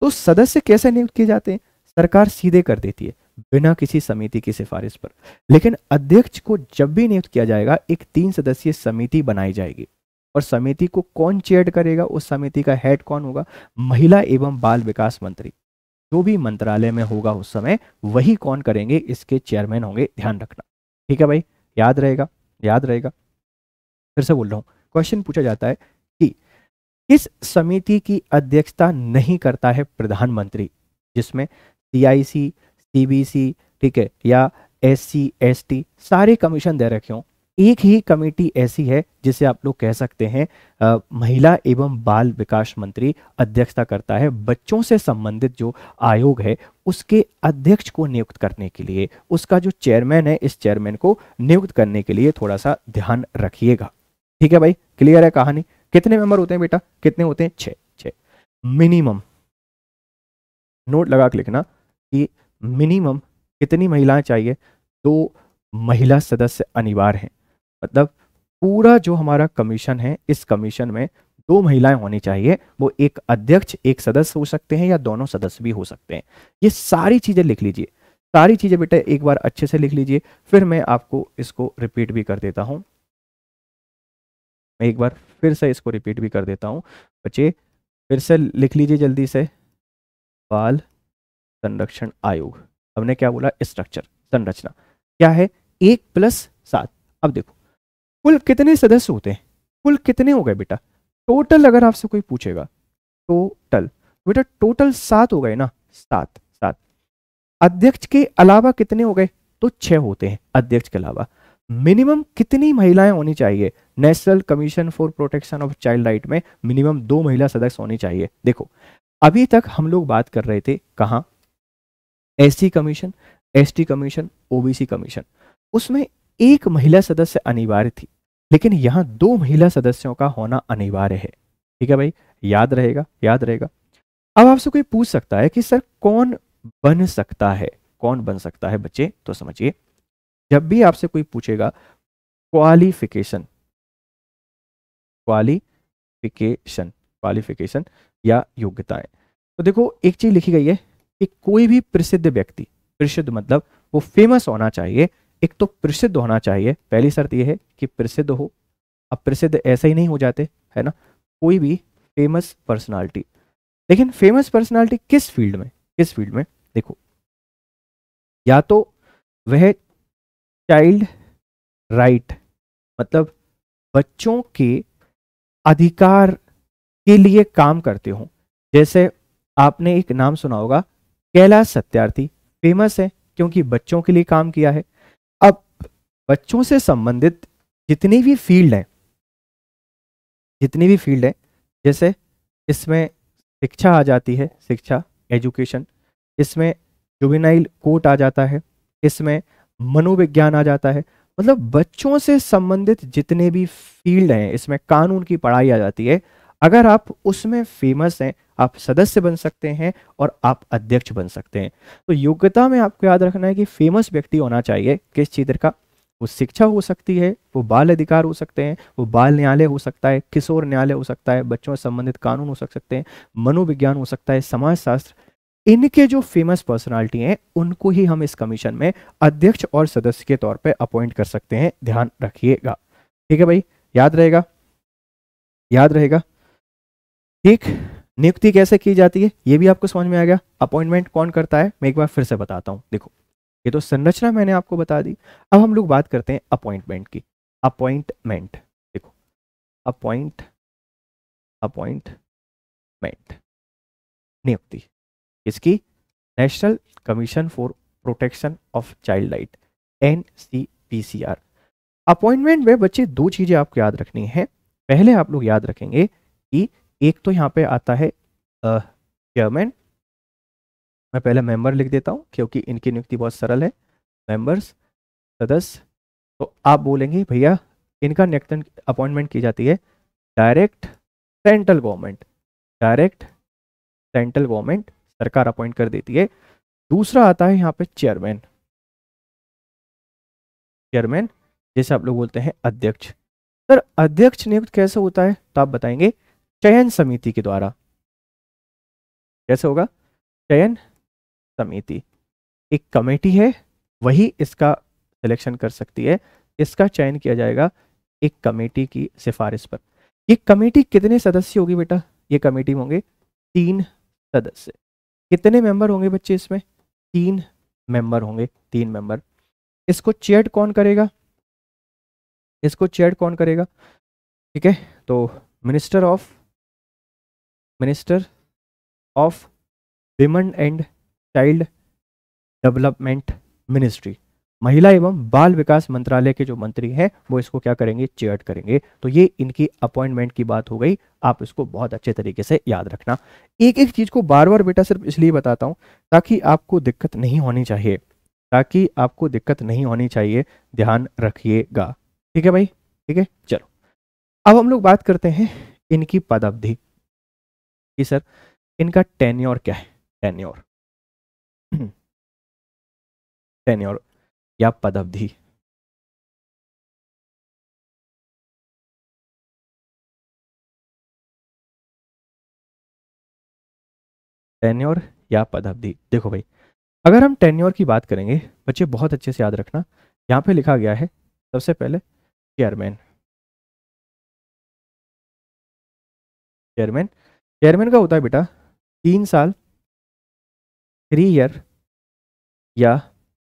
तो सदस्य कैसे नियुक्त किए जाते हैं सरकार सीधे कर देती है बिना किसी समिति की सिफारिश पर लेकिन अध्यक्ष को जब भी नियुक्त किया जाएगा एक तीन सदस्यीय समिति बनाई जाएगी और समिति को कौन चेयर करेगा उस समिति का हेड कौन होगा महिला एवं बाल विकास मंत्री जो भी मंत्रालय में होगा उस समय वही कौन करेंगे इसके चेयरमैन होंगे ध्यान रखना ठीक है भाई याद रहेगा याद रहेगा फिर से बोल रहा हूँ क्वेश्चन पूछा जाता है कि किस समिति की अध्यक्षता नहीं करता है प्रधानमंत्री जिसमें सी सीबीसी ठीक है या एस सी एस टी सारे कमीशन दे रखे हों एक ही कमेटी ऐसी है जिसे आप लोग कह सकते हैं आ, महिला एवं बाल विकास मंत्री अध्यक्षता करता है बच्चों से संबंधित जो आयोग है उसके अध्यक्ष को नियुक्त करने के लिए उसका जो चेयरमैन है इस चेयरमैन को नियुक्त करने के लिए थोड़ा सा ध्यान रखिएगा ठीक है भाई क्लियर है कहानी कितने मेंबर होते हैं बेटा कितने होते हैं छ छ मिनिमम नोट लगा के लिखना कि मिनिमम कितनी महिलाएं चाहिए दो महिला सदस्य अनिवार्य हैं मतलब पूरा जो हमारा कमीशन है इस कमीशन में दो महिलाएं होनी चाहिए वो एक अध्यक्ष एक सदस्य हो सकते हैं या दोनों सदस्य भी हो सकते हैं ये सारी चीजें लिख लीजिए सारी चीजें बेटा एक बार अच्छे से लिख लीजिए फिर मैं आपको इसको रिपीट भी कर देता हूं मैं एक बार फिर से इसको रिपीट भी कर देता हूं बच्चे फिर से लिख लीजिए जल्दी से बाल संरक्षण आयोग हमने क्या बोला स्ट्रक्चर संरचना क्या है एक प्लस सात अब देखो कुल कितने सदस्य होते हैं कुल कितने हो गए बेटा टोटल अगर आपसे कोई पूछेगा टोटल बेटा टोटल सात हो गए ना सात सात अध्यक्ष के अलावा कितने हो गए तो छह होते हैं अध्यक्ष के अलावा मिनिमम कितनी महिलाएं होनी चाहिए national commission for protection of child right में मिनिमम दो महिला सदस्य होनी चाहिए देखो अभी तक हम लोग बात कर रहे थे कहा S commission ST commission OBC commission उसमें एक महिला सदस्य अनिवार्य थी लेकिन यहां दो महिला सदस्यों का होना अनिवार्य है ठीक है भाई याद रहेगा याद रहेगा अब आपसे कोई पूछ सकता है कि सर कौन बन सकता है कौन बन सकता है बच्चे तो समझिए जब भी आपसे कोई पूछेगा क्वालिफिकेशन क्वालिफिकेशन क्वालिफिकेशन या योग्यताएं तो देखो एक चीज लिखी गई है कि कोई भी प्रसिद्ध व्यक्ति प्रसिद्ध मतलब वो फेमस होना चाहिए एक तो प्रसिद्ध होना चाहिए पहली शर्त यह है कि प्रसिद्ध हो अब प्रसिद्ध ऐसे ही नहीं हो जाते है ना कोई भी फेमस पर्सनालिटी लेकिन फेमस पर्सनालिटी किस फील्ड में किस फील्ड में देखो या तो वह चाइल्ड राइट मतलब बच्चों के अधिकार के लिए काम करते हो जैसे आपने एक नाम सुना होगा कैलाश सत्यार्थी फेमस है क्योंकि बच्चों के लिए काम किया है बच्चों से संबंधित जितनी भी फील्ड हैं जितनी भी फील्ड है जैसे इसमें शिक्षा आ जाती है शिक्षा एजुकेशन इसमें जुबिनाइल कोर्ट आ जाता है इसमें मनोविज्ञान आ जाता है मतलब बच्चों से संबंधित जितने भी फील्ड हैं इसमें कानून की पढ़ाई आ जाती है अगर आप उसमें फेमस हैं आप सदस्य बन सकते हैं और आप अध्यक्ष बन सकते हैं तो योग्यता में आपको याद रखना है कि फेमस व्यक्ति होना चाहिए किस चित्र का वो शिक्षा हो सकती है वो बाल अधिकार हो सकते हैं वो बाल न्यायालय हो सकता है किशोर न्यायालय हो सकता है बच्चों से संबंधित कानून हो सकते हैं मनोविज्ञान हो सकता है समाजशास्त्र इनके जो फेमस पर्सनालिटी हैं उनको ही हम इस कमीशन में अध्यक्ष और सदस्य के तौर पे अपॉइंट कर सकते हैं ध्यान रखिएगा ठीक है भाई याद रहेगा याद रहेगा ठीक नियुक्ति कैसे की जाती है ये भी आपको समझ में आ गया अपॉइंटमेंट कौन करता है मैं एक बार फिर से बताता हूं देखो ये तो संरचना मैंने आपको बता दी अब हम लोग बात करते हैं अपॉइंटमेंट की अपॉइंटमेंट देखो अपॉइंट अपॉइंटमेंट नियुक्ति इसकी national commission for protection of child right N C P C R appointment में बच्चे दो चीज़ें आपको याद रखनी है पहले आप लोग याद रखेंगे कि एक तो यहाँ पे आता है चेयरमैन मैं पहले मेंबर लिख देता हूँ क्योंकि इनकी नियुक्ति बहुत सरल है मेंबर्स सदस्य तो आप बोलेंगे भैया इनका नियुक्तन अपॉइंटमेंट की जाती है direct central government direct central government सरकार अपॉइंट कर देती है दूसरा आता है यहाँ पे चेयरमैन चेयरमैन जैसे आप लोग बोलते हैं अध्यक्ष सर अध्यक्ष नियुक्त कैसे होता है तो आप बताएंगे चयन समिति के द्वारा कैसे होगा चयन समिति एक कमेटी है वही इसका सिलेक्शन कर सकती है इसका चयन किया जाएगा एक कमेटी की सिफारिश पर ये कमेटी कितने सदस्य होगी बेटा ये कमेटी होंगे तीन सदस्य कितने मेंबर होंगे बच्चे इसमें तीन मेंबर होंगे तीन मेंबर इसको चेयर कौन करेगा इसको चेयर कौन करेगा ठीक है तो minister of minister of women and child development ministry महिला एवं बाल विकास मंत्रालय के जो मंत्री हैं वो इसको क्या करेंगे चेयर करेंगे तो ये इनकी अपॉइंटमेंट की बात हो गई आप इसको बहुत अच्छे तरीके से याद रखना एक एक चीज को बार बार बेटा सिर्फ इसलिए बताता हूं ताकि आपको दिक्कत नहीं होनी चाहिए ताकि आपको दिक्कत नहीं होनी चाहिए ध्यान रखिएगा ठीक है भाई ठीक है चलो अब हम लोग बात करते हैं इनकी पदावधि सर इनका टेन्योर क्या है टेन्योर टेन्योर या अवधि टेन्योर या अवधि देखो भाई अगर हम टेन्योर की बात करेंगे बच्चे बहुत अच्छे से याद रखना यहां पे लिखा गया है सबसे पहले चेयरमैन चेयरमैन चेयरमैन का होता है बेटा तीन साल थ्री ईयर या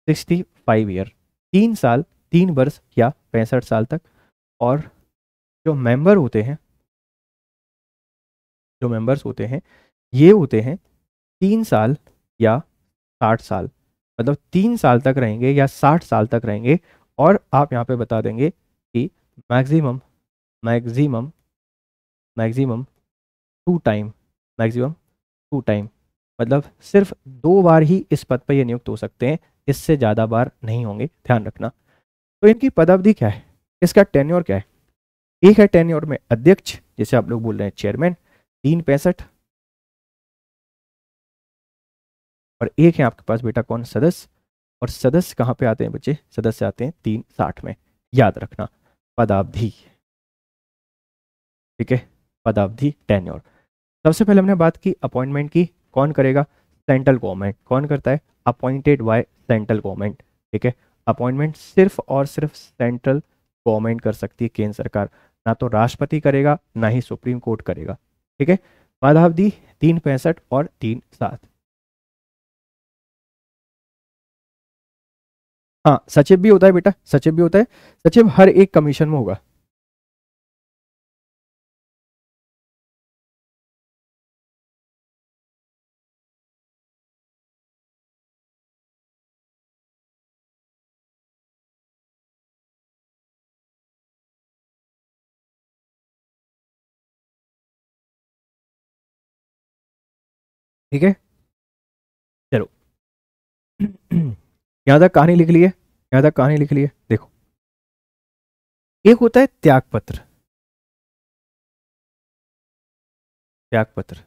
सिक्सटी फाइव ईयर तीन साल तीन वर्ष या पैंसठ साल तक और जो मेंबर होते हैं जो मेंबर्स होते हैं ये होते हैं तीन साल या साठ साल मतलब तीन साल तक रहेंगे या साठ साल तक रहेंगे और आप यहाँ पे बता देंगे कि maximum maximum maximum two time maximum two time मतलब सिर्फ दो बार ही इस पद पर ये नियुक्त हो सकते हैं इससे ज़्यादा बार नहीं होंगे ध्यान रखना तो इनकी पदावधि क्या है इसका टेन्योर क्या है एक है टेन्योर में अध्यक्ष जैसे आप लोग बोल रहे हैं चेयरमैन तीन पैंसठ और एक है आपके पास बेटा कौन सदस्य और सदस्य कहां पे आते हैं बच्चे सदस्य आते हैं तीन साठ में याद रखना पदावधि ठीक है पदावधि टेन्योर सबसे पहले हमने बात की अपॉइंटमेंट की कौन करेगा सेंट्रल गवर्नमेंट कौन करता है अपॉइंटेड बाय सेंट्रल गवर्नमेंट ठीक है अपॉइंटमेंट सिर्फ और सिर्फ सेंट्रल गवर्नमेंट कर सकती है केंद्र सरकार ना तो राष्ट्रपति करेगा ना ही सुप्रीम कोर्ट करेगा ठीक है माधावधि तीन पैंसठ और तीन सात हाँ सचिव भी होता है बेटा सचिव भी होता है सचिव हर एक कमीशन में होगा ठीक है चलो यहां तक कहानी लिख लिए यहां तक कहानी लिख लिए देखो एक होता है त्यागपत्र त्यागपत्र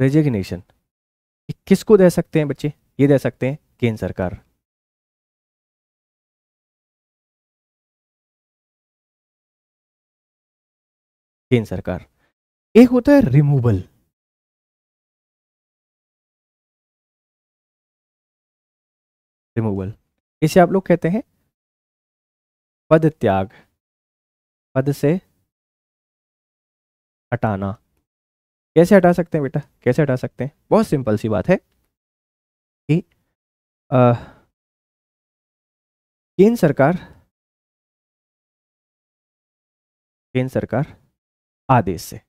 रेजिग्नेशन किसको दे सकते हैं बच्चे ये दे सकते हैं केंद्र सरकार केंद्र सरकार एक होता है रिमूवल रिमूवल इसे आप लोग कहते हैं पद त्याग पद से हटाना कैसे हटा सकते हैं बेटा कैसे हटा सकते हैं बहुत सिंपल सी बात है कि केंद्र सरकार केंद्र सरकार आदेश से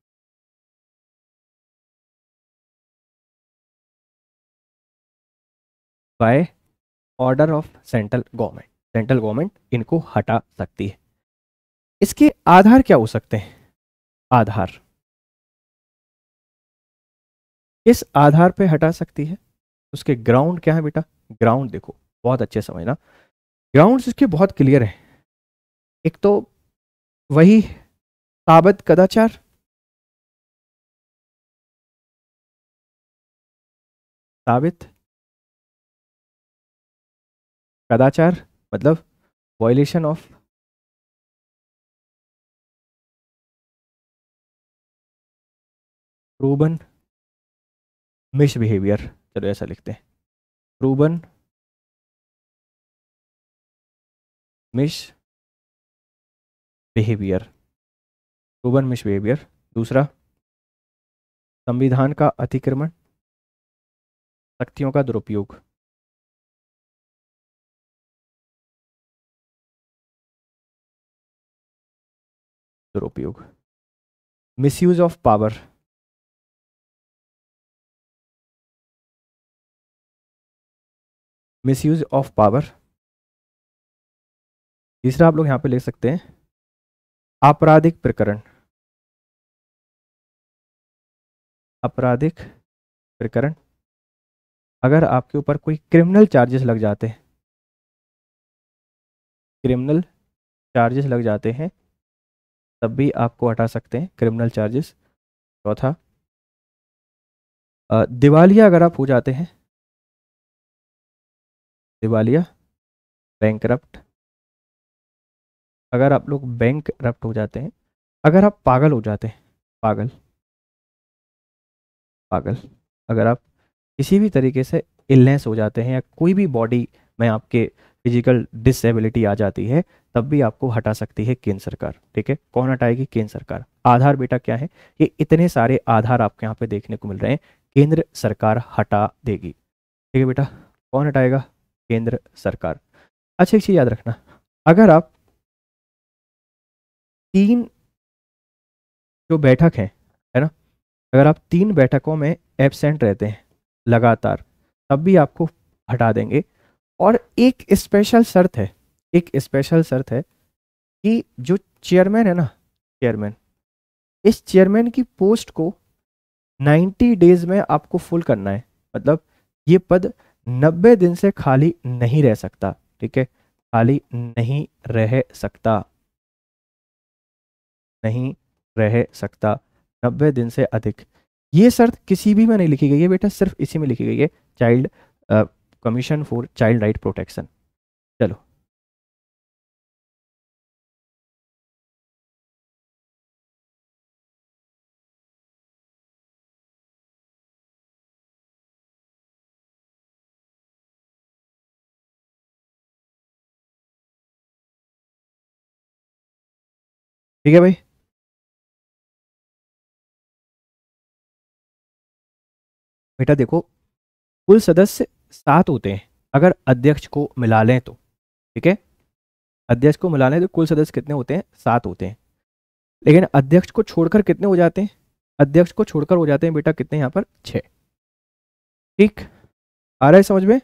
by order of central government central government इनको हटा सकती है इसके आधार क्या हो सकते हैं आधार इस आधार पे हटा सकती है उसके ग्राउंड क्या है बेटा ग्राउंड देखो बहुत अच्छे समझना ग्राउंड इसके बहुत क्लियर है एक तो वही ताबत कदाचार ताबित कदाचार मतलब violation of proven misbehaviour चलो ऐसा लिखते हैं proven misbehaviour proven misbehaviour दूसरा संविधान का अतिक्रमण शक्तियों का दुरुपयोग दुरुपयोग misuse of power misuse of power तीसरा आप लोग यहां पे ले सकते हैं आपराधिक प्रकरण आपराधिक प्रकरण अगर आपके ऊपर कोई क्रिमिनल चार्जेस लग जाते हैं क्रिमिनल चार्जेस लग जाते हैं तब भी आपको हटा सकते हैं क्रिमिनल चार्जेस चौथा तो दिवालिया अगर आप हो जाते हैं दिवालिया बैंक अगर आप लोग बैंक हो जाते हैं अगर आप पागल हो जाते हैं पागल पागल अगर आप किसी भी तरीके से इलनेस हो जाते हैं या कोई भी बॉडी में आपके फिजिकल डिसेबिलिटी आ जाती है तब भी आपको हटा सकती है केंद्र सरकार ठीक है कौन हटाएगी केंद्र सरकार आधार बेटा क्या है ये इतने सारे आधार आपके यहाँ पे देखने को मिल रहे हैं केंद्र सरकार हटा देगी ठीक है बेटा कौन हटाएगा केंद्र सरकार अच्छा एक चीज याद रखना अगर आप तीन जो बैठक है है ना अगर आप तीन बैठकों में एबसेंट रहते हैं लगातार तब भी आपको हटा देंगे और एक स्पेशल शर्त है एक स्पेशल शर्त है कि जो चेयरमैन है ना चेयरमैन इस चेयरमैन की पोस्ट को 90 डेज में आपको फुल करना है मतलब ये पद 90 दिन से खाली नहीं रह सकता ठीक है खाली नहीं रह सकता नहीं रह सकता 90 दिन से अधिक ये शर्त किसी भी में नहीं लिखी गई है बेटा सिर्फ इसी में लिखी गई है child commission for child right protection चलो ठीक है भाई बेटा देखो कुल सदस्य सात होते हैं अगर अध्यक्ष को मिला लें तो ठीक है अध्यक्ष को मिला लें तो कुल सदस्य कितने होते हैं सात होते हैं लेकिन अध्यक्ष को छोड़कर कितने हो जाते हैं अध्यक्ष को छोड़कर हो जाते हैं बेटा कितने यहाँ पर छः ठीक आ रहा है समझ में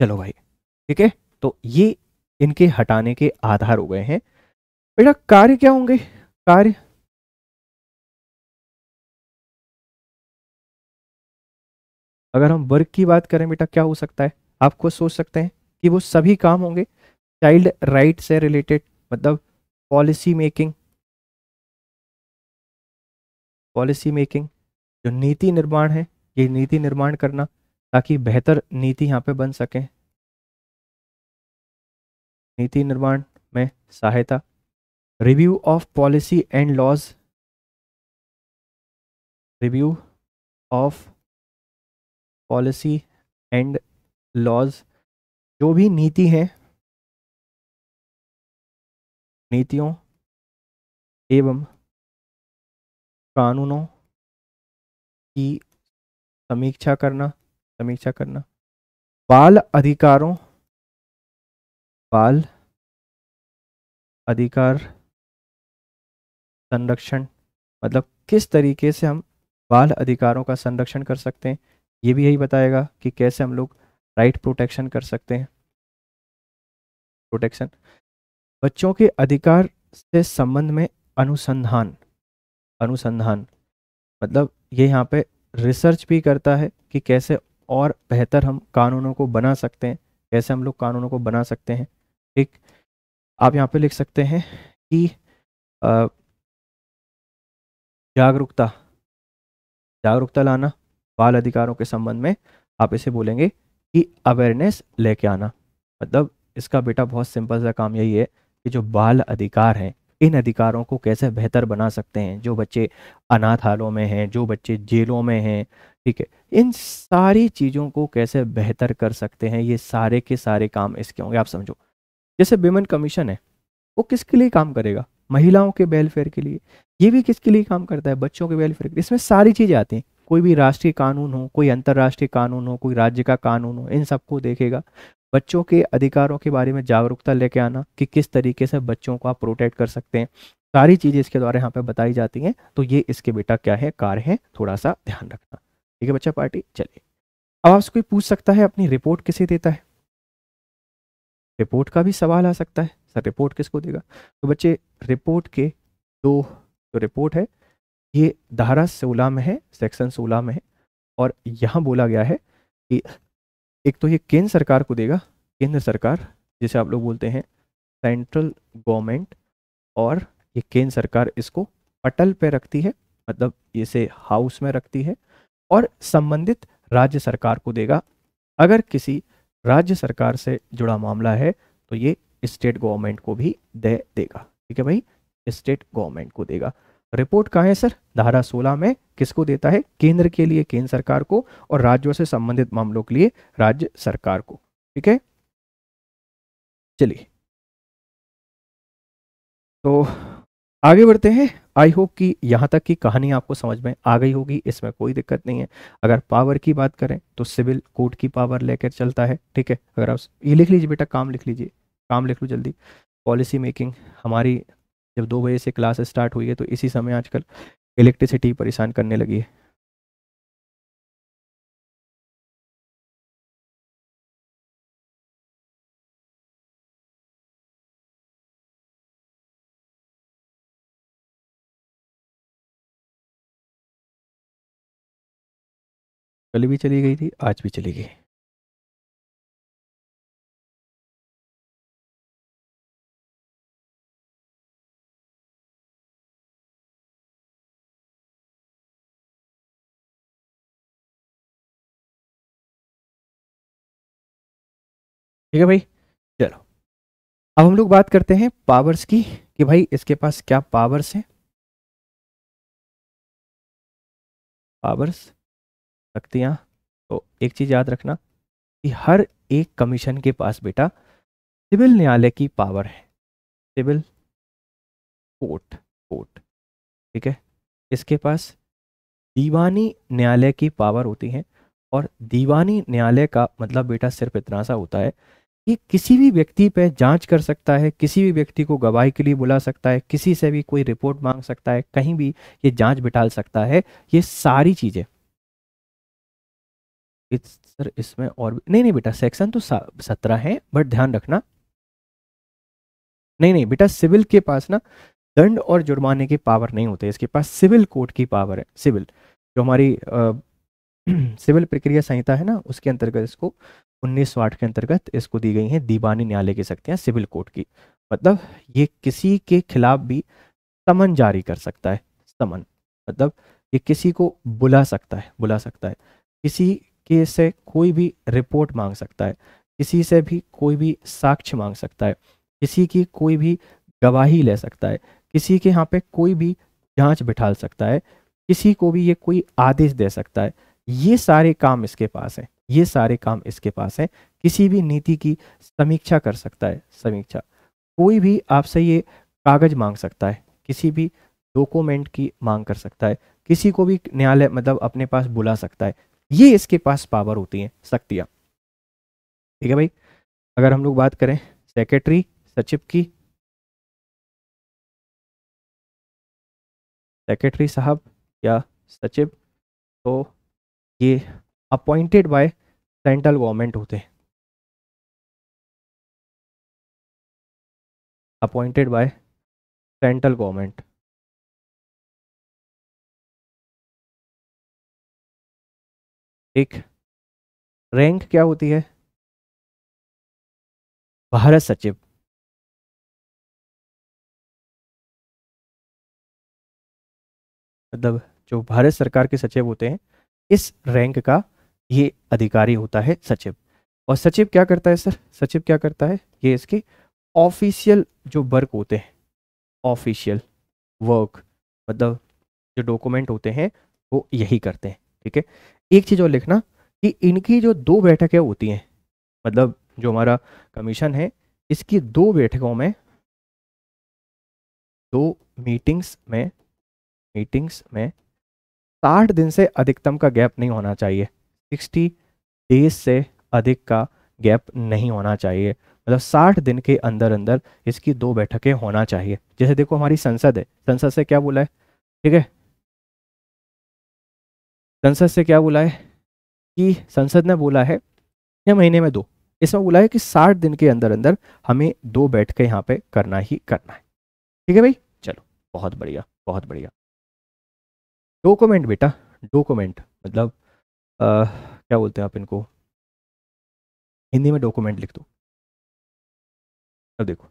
चलो भाई ठीक है तो ये इनके हटाने के आधार हो गए हैं बेटा कार्य क्या होंगे कार्य अगर हम वर्क की बात करें बेटा क्या हो सकता है आप खुद सोच सकते हैं कि वो सभी काम होंगे चाइल्ड राइट से रिलेटेड मतलब पॉलिसी मेकिंग पॉलिसी मेकिंग जो नीति निर्माण है ये नीति निर्माण करना ताकि बेहतर नीति यहाँ पे बन सके नीति निर्माण में सहायता review of policy and laws review of policy and laws जो भी नीति है नीतियों एवं कानूनों की समीक्षा करना समीक्षा करना बाल अधिकारों बाल अधिकार संरक्षण मतलब किस तरीके से हम बाल अधिकारों का संरक्षण कर सकते हैं ये भी यही बताएगा कि कैसे हम लोग राइट प्रोटेक्शन कर सकते हैं प्रोटेक्शन बच्चों के अधिकार से संबंध में अनुसंधान अनुसंधान मतलब ये यहाँ पे रिसर्च भी करता है कि कैसे और बेहतर हम कानूनों को बना सकते हैं कैसे हम लोग कानूनों को बना सकते हैं ठीक आप यहाँ पे लिख सकते हैं कि जागरूकता जागरूकता लाना बाल अधिकारों के संबंध में आप इसे बोलेंगे कि अवेयरनेस लेके आना मतलब इसका बेटा बहुत सिंपल सा काम यही है कि जो बाल अधिकार हैं इन अधिकारों को कैसे बेहतर बना सकते हैं जो बच्चे हालों में हैं जो बच्चे जेलों में हैं ठीक है इन सारी चीज़ों को कैसे बेहतर कर सकते हैं ये सारे के सारे काम इसके होंगे आप समझो जैसे विमेन कमीशन है वो किसके लिए काम करेगा महिलाओं के वेलफेयर के लिए ये भी किसके लिए काम करता है बच्चों के वेलफेयर के लिए इसमें सारी चीज़ें आती हैं कोई भी राष्ट्रीय कानून हो कोई अंतर्राष्ट्रीय कानून हो कोई राज्य का कानून हो इन सबको देखेगा बच्चों के अधिकारों के बारे में जागरूकता लेके आना कि किस तरीके से बच्चों को आप प्रोटेक्ट कर सकते हैं सारी चीज़ें इसके द्वारा यहाँ पे बताई जाती हैं तो ये इसके बेटा क्या है कार्य है थोड़ा सा ध्यान रखना ठीक है बच्चा पार्टी चलिए अब आपसे कोई पूछ सकता है अपनी रिपोर्ट किसे देता है रिपोर्ट का भी सवाल आ सकता है सर रिपोर्ट किसको देगा तो बच्चे रिपोर्ट के दो जो रिपोर्ट है ये धारा सोलह में है सेक्शन सोलह में है और यहाँ बोला गया है कि एक तो ये केंद्र सरकार को देगा केंद्र सरकार जिसे आप लोग बोलते हैं सेंट्रल गवर्नमेंट और ये केंद्र सरकार इसको पटल पे रखती है मतलब इसे हाउस में रखती है और संबंधित राज्य सरकार को देगा अगर किसी राज्य सरकार से जुड़ा मामला है तो ये स्टेट गवर्नमेंट को भी दे देगा ठीक है भाई स्टेट गवर्नमेंट को देगा रिपोर्ट कहाँ है सर धारा 16 में किसको देता है केंद्र के लिए केंद्र सरकार को और राज्यों से संबंधित मामलों के लिए राज्य सरकार को ठीक है चलिए तो आगे बढ़ते हैं आई होप कि यहाँ तक की कहानी आपको समझ में आ गई होगी इसमें कोई दिक्कत नहीं है अगर पावर की बात करें तो सिविल कोर्ट की पावर लेकर चलता है ठीक है अगर आप ये लिख लीजिए बेटा काम लिख लीजिए काम लिख लो जल्दी पॉलिसी मेकिंग हमारी जब दो बजे से क्लास स्टार्ट हुई है तो इसी समय आजकल इलेक्ट्रिसिटी परेशान करने लगी है कल भी चली गई थी आज भी चली गई ठीक है भाई चलो अब हम लोग बात करते हैं पावर्स की कि भाई इसके पास क्या पावर्स हैं पावर्स शक्तियाँ तो एक चीज़ याद रखना कि हर एक कमीशन के पास बेटा सिविल न्यायालय की पावर है सिविल कोर्ट कोर्ट ठीक है इसके पास दीवानी न्यायालय की पावर होती है और दीवानी न्यायालय का मतलब बेटा सिर्फ इतना सा होता है कि किसी भी व्यक्ति पे जांच कर सकता है किसी भी व्यक्ति को गवाही के लिए बुला सकता है किसी से भी कोई रिपोर्ट मांग सकता है कहीं भी ये जांच बिठाल सकता है ये सारी चीज़ें इस सर इसमें और नहीं नहीं बेटा सेक्शन तो सत्रह है बट ध्यान रखना नहीं नहीं बेटा सिविल के पास ना दंड और जुर्माने के पावर नहीं होते इसके पास सिविल कोर्ट की पावर है सिविल जो हमारी आ, सिविल प्रक्रिया संहिता है ना उसके अंतर्गत इसको उन्नीस के अंतर्गत इसको दी गई है दीवानी न्यायालय की सकते हैं सिविल कोर्ट की मतलब ये किसी के खिलाफ भी समन जारी कर सकता है समन मतलब ये किसी को बुला सकता है बुला सकता है किसी किसी से कोई भी रिपोर्ट मांग सकता है किसी से भी कोई भी साक्ष्य मांग सकता है किसी की कोई भी गवाही ले सकता है किसी के यहाँ पे कोई भी जांच बिठा सकता है किसी को भी ये कोई आदेश दे सकता है ये सारे काम इसके पास हैं ये सारे काम इसके पास हैं किसी भी नीति की समीक्षा कर सकता है समीक्षा कोई भी आपसे ये कागज मांग सकता है किसी भी डॉक्यूमेंट की मांग कर सकता है किसी को भी न्यायालय मतलब अपने पास बुला सकता है ये इसके पास पावर होती है शक्तियाँ ठीक है भाई अगर हम लोग बात करें सेक्रेटरी सचिव की सेक्रेटरी साहब या सचिव तो ये अपॉइंटेड बाय सेंट्रल गवर्नमेंट होते हैं अपॉइंटेड बाय सेंट्रल गवर्नमेंट एक रैंक क्या होती है भारत सचिव मतलब जो भारत सरकार के सचिव होते हैं इस रैंक का ये अधिकारी होता है सचिव और सचिव क्या करता है सर सचिव क्या करता है ये इसके ऑफिशियल जो वर्क होते हैं ऑफिशियल वर्क मतलब जो डॉक्यूमेंट होते हैं वो यही करते हैं ठीक है एक चीज़ और लिखना कि इनकी जो दो बैठकें होती हैं मतलब जो हमारा कमीशन है इसकी दो बैठकों में दो मीटिंग्स में मीटिंग्स में साठ दिन से अधिकतम का गैप नहीं होना चाहिए सिक्सटी डेज से अधिक का गैप नहीं होना चाहिए मतलब साठ दिन के अंदर अंदर इसकी दो बैठकें होना चाहिए जैसे देखो हमारी संसद है संसद से क्या बोला है ठीक है संसद से क्या बोला है कि संसद ने बोला है या महीने में दो इसमें बोला है कि साठ दिन के अंदर अंदर हमें दो बैठ के यहाँ पे करना ही करना है ठीक है भाई चलो बहुत बढ़िया बहुत बढ़िया डॉक्यूमेंट बेटा डॉक्यूमेंट मतलब आ, क्या बोलते हैं आप इनको हिंदी में डॉक्यूमेंट लिख दो अब देखो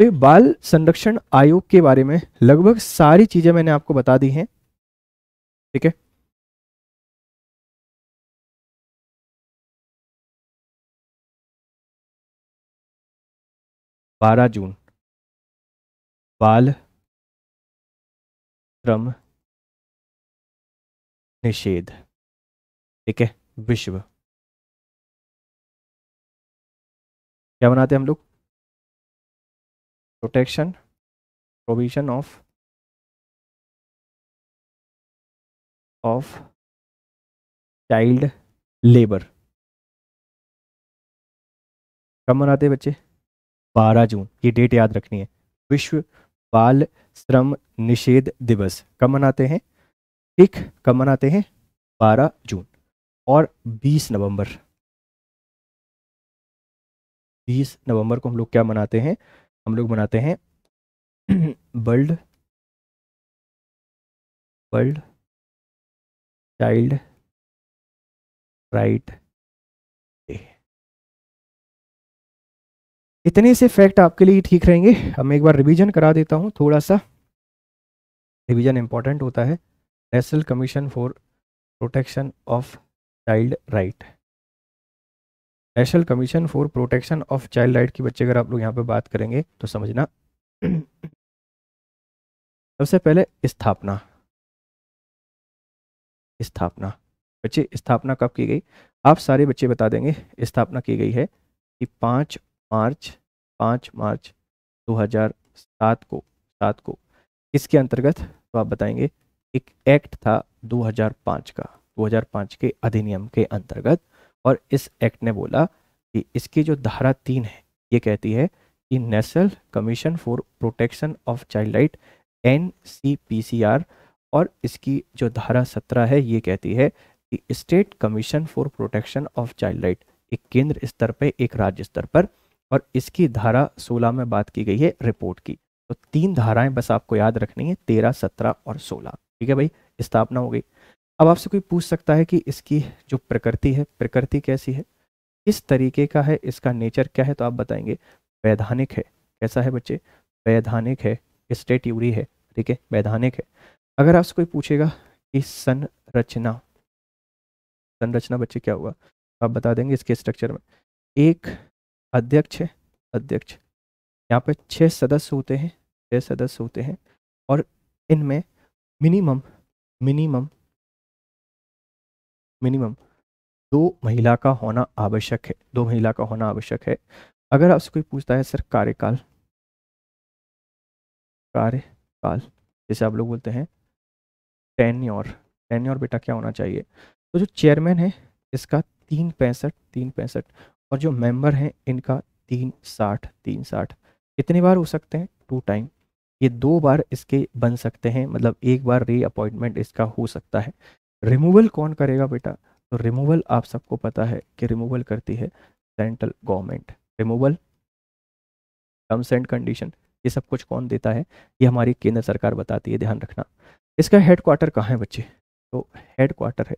तो ये बाल संरक्षण आयोग के बारे में लगभग सारी चीज़ें मैंने आपको बता दी हैं ठीक है बारह जून बाल श्रम निषेध ठीक है विश्व क्या बनाते हैं हम लोग protection provision of of child labor कब मनाते हैं बच्चे 12 जून ये डेट याद रखनी है विश्व बाल श्रम निषेध दिवस कब मनाते हैं ठीक कब मनाते हैं 12 जून और 20 नवंबर 20 नवंबर को हम लोग क्या मनाते हैं हम लोग बनाते हैं वर्ल्ड वर्ल्ड चाइल्ड राइट इतने से फैक्ट आपके लिए ठीक रहेंगे अब मैं एक बार रिवीजन करा देता हूँ थोड़ा सा रिवीजन इम्पॉर्टेंट होता है national commission for protection of child right national commission for protection of child right की बच्चे अगर आप लोग यहाँ पे बात करेंगे तो समझना सबसे पहले स्थापना स्थापना बच्चे स्थापना कब की गई आप सारे बच्चे बता देंगे स्थापना की गई है कि पाँच मार्च पाँच मार्च 2007 को सात को इसके अंतर्गत तो आप बताएंगे एक एक्ट था 2005 का 2005 के अधिनियम के अंतर्गत और इस एक्ट ने बोला कि इसकी जो धारा तीन है ये कहती है कि national commission for protection of child right N और इसकी जो धारा सत्रह है ये कहती है कि state commission for protection of child right एक केंद्र स्तर पर एक राज्य स्तर पर और इसकी धारा सोलह में बात की गई है रिपोर्ट की तो तीन धाराएं बस आपको याद रखनी है तेरह सत्रह और सोलह ठीक है भाई स्थापना हो गई अब आपसे कोई पूछ सकता है कि इसकी जो प्रकृति है प्रकृति कैसी है किस तरीके का है इसका नेचर क्या है तो आप बताएंगे वैधानिक है कैसा है बच्चे वैधानिक है स्टेट यूरी है ठीक है वैधानिक है अगर आपसे कोई पूछेगा कि संरचना संरचना बच्चे क्या हुआ तो आप बता देंगे इसके स्ट्रक्चर में एक अध्यक्ष है अध्यक्ष यहाँ पर छः सदस्य होते हैं छः सदस्य होते हैं और इनमें मिनिमम मिनिमम मिनिमम दो महिला का होना आवश्यक है दो महिला का होना आवश्यक है अगर आपसे कोई पूछता है सर कार्यकाल कार्यकाल जैसे आप लोग बोलते हैं टेन्योर टेन्योर बेटा क्या होना चाहिए तो जो चेयरमैन है इसका तीन पैंसठ तीन पैंसठ और जो मेंबर हैं इनका तीन साठ तीन साठ कितनी बार हो सकते हैं टू टाइम ये दो बार इसके बन सकते हैं मतलब एक बार री अपॉइंटमेंट इसका हो सकता है रिमूवल कौन करेगा बेटा तो रिमूवल आप सबको पता है कि रिमूवल करती है central government removal terms and condition ये सब कुछ कौन देता है ये हमारी केंद्र सरकार बताती है ध्यान रखना इसका हेड क्वार्टर कहाँ है बच्चे तो हेड क्वार्टर है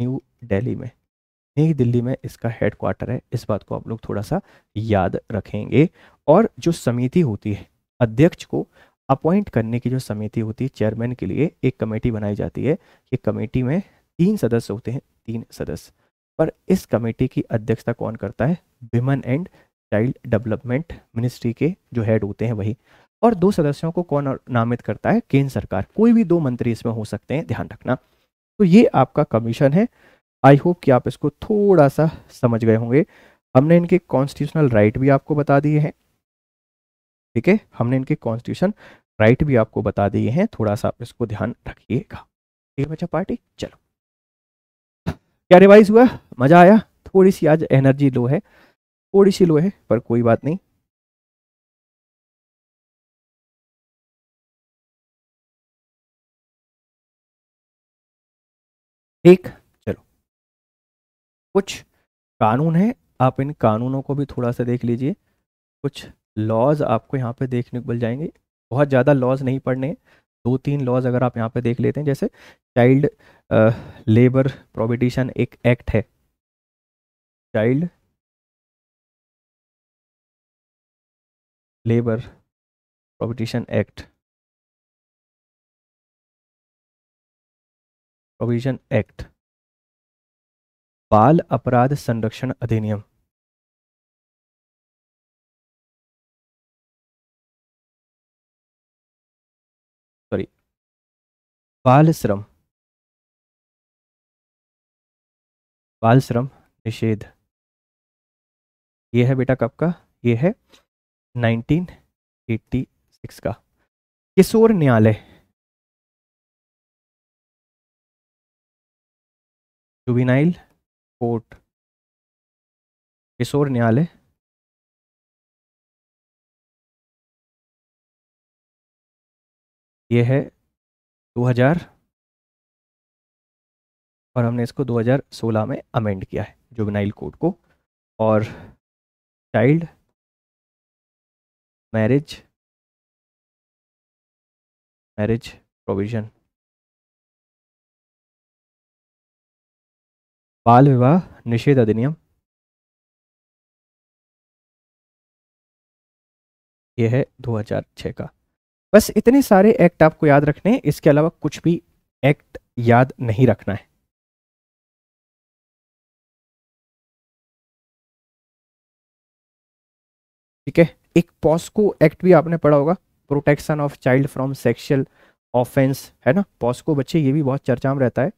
न्यू दिल्ली में नई दिल्ली में इसका हेड क्वार्टर है इस बात को आप लोग थोड़ा सा याद रखेंगे और जो समिति होती है अध्यक्ष को अपॉइंट करने की जो समिति होती है चेयरमैन के लिए एक कमेटी बनाई जाती है ये कमेटी में तीन सदस्य होते हैं तीन सदस्य पर इस कमेटी की अध्यक्षता कौन करता है women and child development ministry के जो हेड होते हैं वही और दो सदस्यों को कौन नामित करता है केंद्र सरकार कोई भी दो मंत्री इसमें हो सकते हैं ध्यान रखना तो ये आपका कमीशन है आई होप कि आप इसको थोड़ा सा समझ गए होंगे हमने इनके कॉन्स्टिट्यूशनल राइट भी आपको बता दिए हैं ठीक है हमने इनके कॉन्स्टिट्यूशन राइट भी आपको बता दिए हैं थोड़ा सा आप इसको ध्यान रखिएगा ठीक है बच्चा पार्टी चलो क्या रिवाइज हुआ मज़ा आया थोड़ी सी आज एनर्जी लो है थोड़ी सी लो है पर कोई बात नहीं एक चलो कुछ कानून है आप इन कानूनों को भी थोड़ा सा देख लीजिए कुछ लॉज आपको यहाँ पे देखने को मिल जाएंगे बहुत ज़्यादा लॉज नहीं पढ़ने हैं दो तीन लॉज अगर आप यहाँ पे देख लेते हैं जैसे चाइल्ड लेबर प्रोबिटिशन एक एक्ट है child labour prohibition act provision act बाल अपराध संरक्षण अधिनियम बाल श्रम बाल श्रम निषेध ये है बेटा कब का ये है 1986 का किशोर न्यायालय जुबिनाइल कोर्ट किशोर न्यायालय यह है 2000 और हमने इसको 2016 में अमेंड किया है जुबनाइल कोड को और चाइल्ड मैरिज मैरिज प्रोविजन बाल विवाह निषेध अधिनियम यह है 2006 का बस इतने सारे एक्ट आपको याद रखने हैं इसके अलावा कुछ भी एक्ट याद नहीं रखना है ठीक है एक पॉस्को एक्ट भी आपने पढ़ा होगा protection of child from sexual offence है ना पॉस्को बच्चे ये भी बहुत चर्चा में रहता है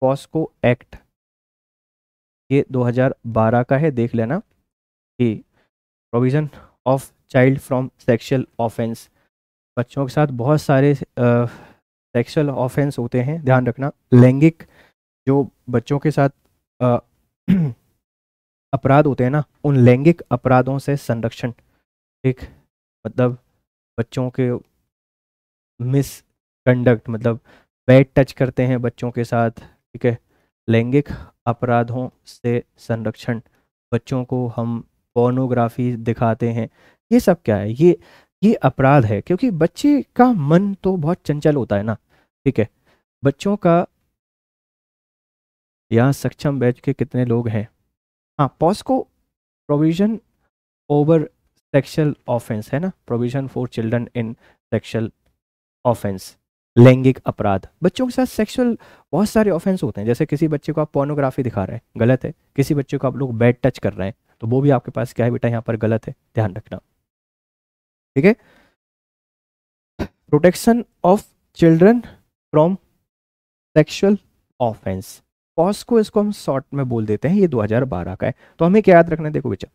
पॉस्को एक्ट ये 2012 का है देख लेना कि provision of child from sexual offence बच्चों के साथ बहुत सारे सेक्सुअल uh, ऑफेंस होते हैं ध्यान रखना लैंगिक जो बच्चों के साथ uh, अपराध होते हैं ना उन लैंगिक अपराधों से संरक्षण ठीक मतलब बच्चों के मिस कंडक्ट मतलब बैड टच करते हैं बच्चों के साथ ठीक है लैंगिक अपराधों से संरक्षण बच्चों को हम पोर्नोग्राफी दिखाते हैं ये सब क्या है ये ये अपराध है क्योंकि बच्चे का मन तो बहुत चंचल होता है ना ठीक है बच्चों का यहाँ सक्षम बैच के कितने लोग हैं हाँ POCSO provision over sexual offence है ना provision for children in sexual offence लैंगिक अपराध बच्चों के साथ सेक्सुअल बहुत सारे ऑफेंस होते हैं जैसे किसी बच्चे को आप पोर्नोग्राफी दिखा रहे हैं गलत है किसी बच्चे को आप लोग बैड टच कर रहे हैं तो वो भी आपके पास क्या है बेटा यहाँ पर गलत है ध्यान रखना ठीक है protection of children from sexual offence POCSO इसको हम शॉर्ट में बोल देते हैं ये 2012 का है तो हमें क्या याद रखना है देखो बेचा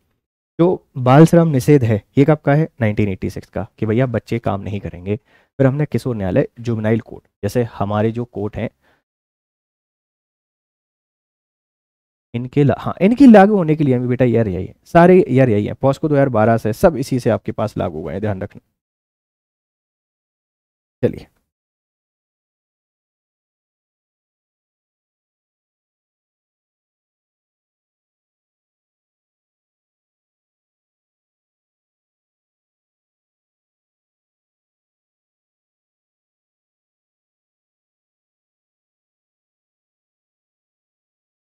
जो बाल श्रम निषेध है ये कब का है 1986 का कि भैया बच्चे काम नहीं करेंगे फिर हमने किशोर न्यायालय जुबनाइल कोर्ट जैसे हमारे जो कोर्ट हैं इनके ला, हाँ इनकी लागू होने के लिए बेटा यार यही है सारे तो यार यही है पॉस्को दो हजार बारह से सब इसी से आपके पास लागू हुए हैं ध्यान रखना चलिए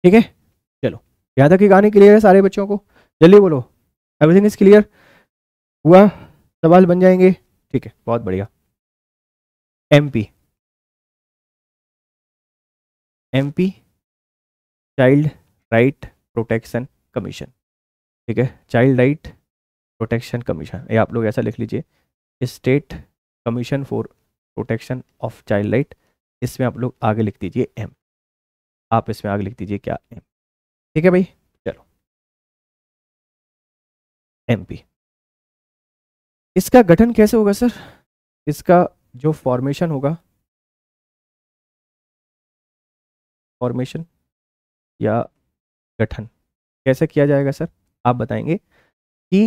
ठीक है यहाँ तक की कहानी क्लियर है सारे बच्चों को जल्दी बोलो एवरीथिंग इज क्लियर हुआ सवाल बन जाएंगे ठीक है बहुत बढ़िया MP MP child right protection commission ठीक है चाइल्ड राइट प्रोटेक्शन कमीशन ये आप लोग ऐसा लिख लीजिए state commission for protection of child right इसमें आप लोग आगे लिख दीजिए एम आप इसमें आगे लिख दीजिए क्या एम ठीक है भाई चलो एमपी इसका गठन कैसे होगा सर इसका जो फॉर्मेशन होगा फॉर्मेशन या गठन कैसे किया जाएगा सर आप बताएंगे कि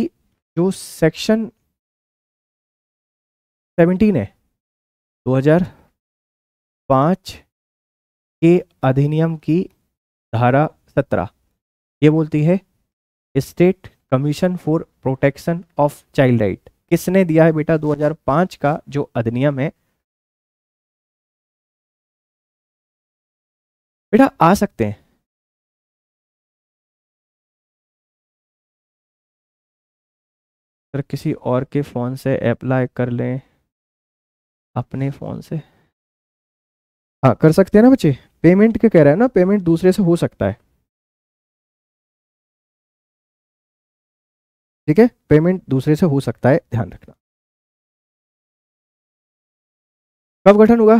जो सेक्शन 17 है 2005 के अधिनियम की धारा सत्रह ये बोलती है state commission for protection of child right किसने दिया है बेटा 2005 का जो अधिनियम है बेटा आ सकते हैं सर किसी और के फ़ोन से अप्लाई कर लें अपने फ़ोन से हाँ कर सकते हैं ना बच्चे पेमेंट के कह रहा है ना पेमेंट दूसरे से हो सकता है ठीक है पेमेंट दूसरे से हो सकता है ध्यान रखना कब गठन होगा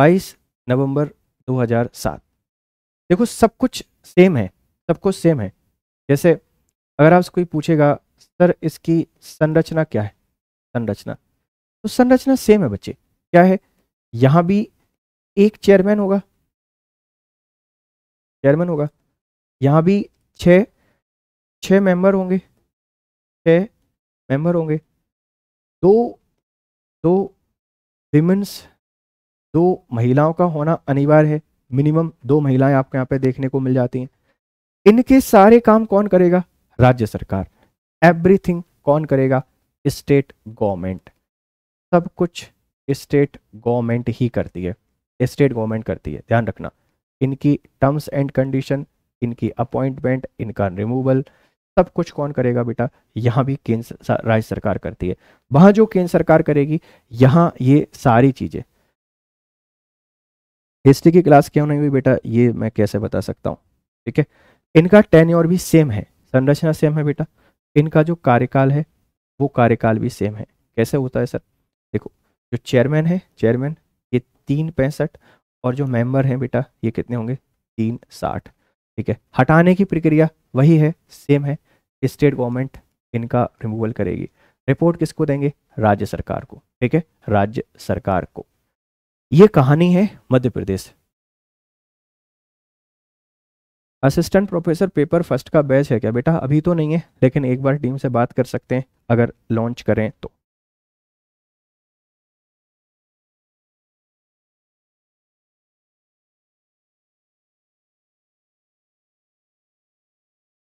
22 नवंबर 2007 देखो सब कुछ सेम है सब कुछ सेम है जैसे अगर आपसे कोई पूछेगा सर इसकी संरचना क्या है संरचना तो संरचना सेम है बच्चे क्या है यहां भी एक चेयरमैन होगा चेयरमैन होगा यहाँ भी छः छः मेंबर होंगे छः मेंबर होंगे दो दो विमेंस दो महिलाओं का होना अनिवार्य है मिनिमम दो महिलाएं आपको यहाँ पे देखने को मिल जाती हैं इनके सारे काम कौन करेगा राज्य सरकार एवरीथिंग कौन करेगा स्टेट गवर्नमेंट सब कुछ स्टेट गवर्नमेंट ही करती है स्टेट गवर्नमेंट करती है ध्यान रखना इनकी टर्म्स एंड कंडीशन इनकी अपॉइंटमेंट इनका रिमूवल सब कुछ कौन करेगा बेटा यहाँ भी केंद्र राज्य सरकार करती है वहां जो केंद्र सरकार करेगी यहाँ ये सारी चीजें हिस्ट्री की क्लास क्यों नहीं हुई बेटा ये मैं कैसे बता सकता हूं ठीक है इनका टेन्योर भी सेम है संरचना सेम है बेटा इनका जो कार्यकाल है वो कार्यकाल भी सेम है कैसे होता है सर देखो जो चेयरमैन है चेयरमैन ये तीन पैंसठ और जो मेंबर हैं बेटा ये कितने होंगे तीन साठ ठीक है हटाने की प्रक्रिया वही है सेम है स्टेट गवर्नमेंट इनका रिमूवल करेगी रिपोर्ट किसको देंगे राज्य सरकार को ठीक है राज्य सरकार को ये कहानी है Madhya Pradesh assistant professor paper first का बैच है क्या बेटा अभी तो नहीं है लेकिन एक बार टीम से बात कर सकते हैं अगर लॉन्च करें तो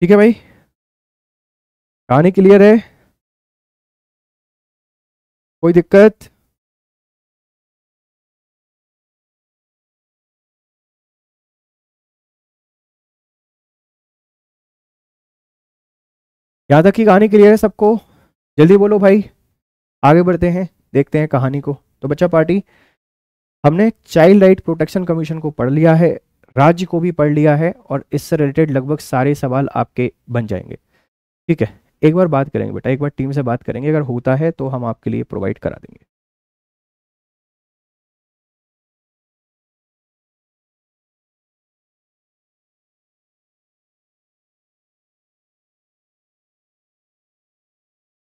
ठीक है भाई कहानी क्लियर है कोई दिक्कत याद तक कहानी क्लियर है सबको जल्दी बोलो भाई आगे बढ़ते हैं देखते हैं कहानी को तो बच्चा पार्टी हमने चाइल्ड राइट प्रोटेक्शन कमीशन को पढ़ लिया है राज्य को भी पढ़ लिया है और इससे रिलेटेड लगभग सारे सवाल आपके बन जाएंगे ठीक है एक बार बात करेंगे बेटा एक बार टीम से बात करेंगे अगर होता है तो हम आपके लिए प्रोवाइड करा देंगे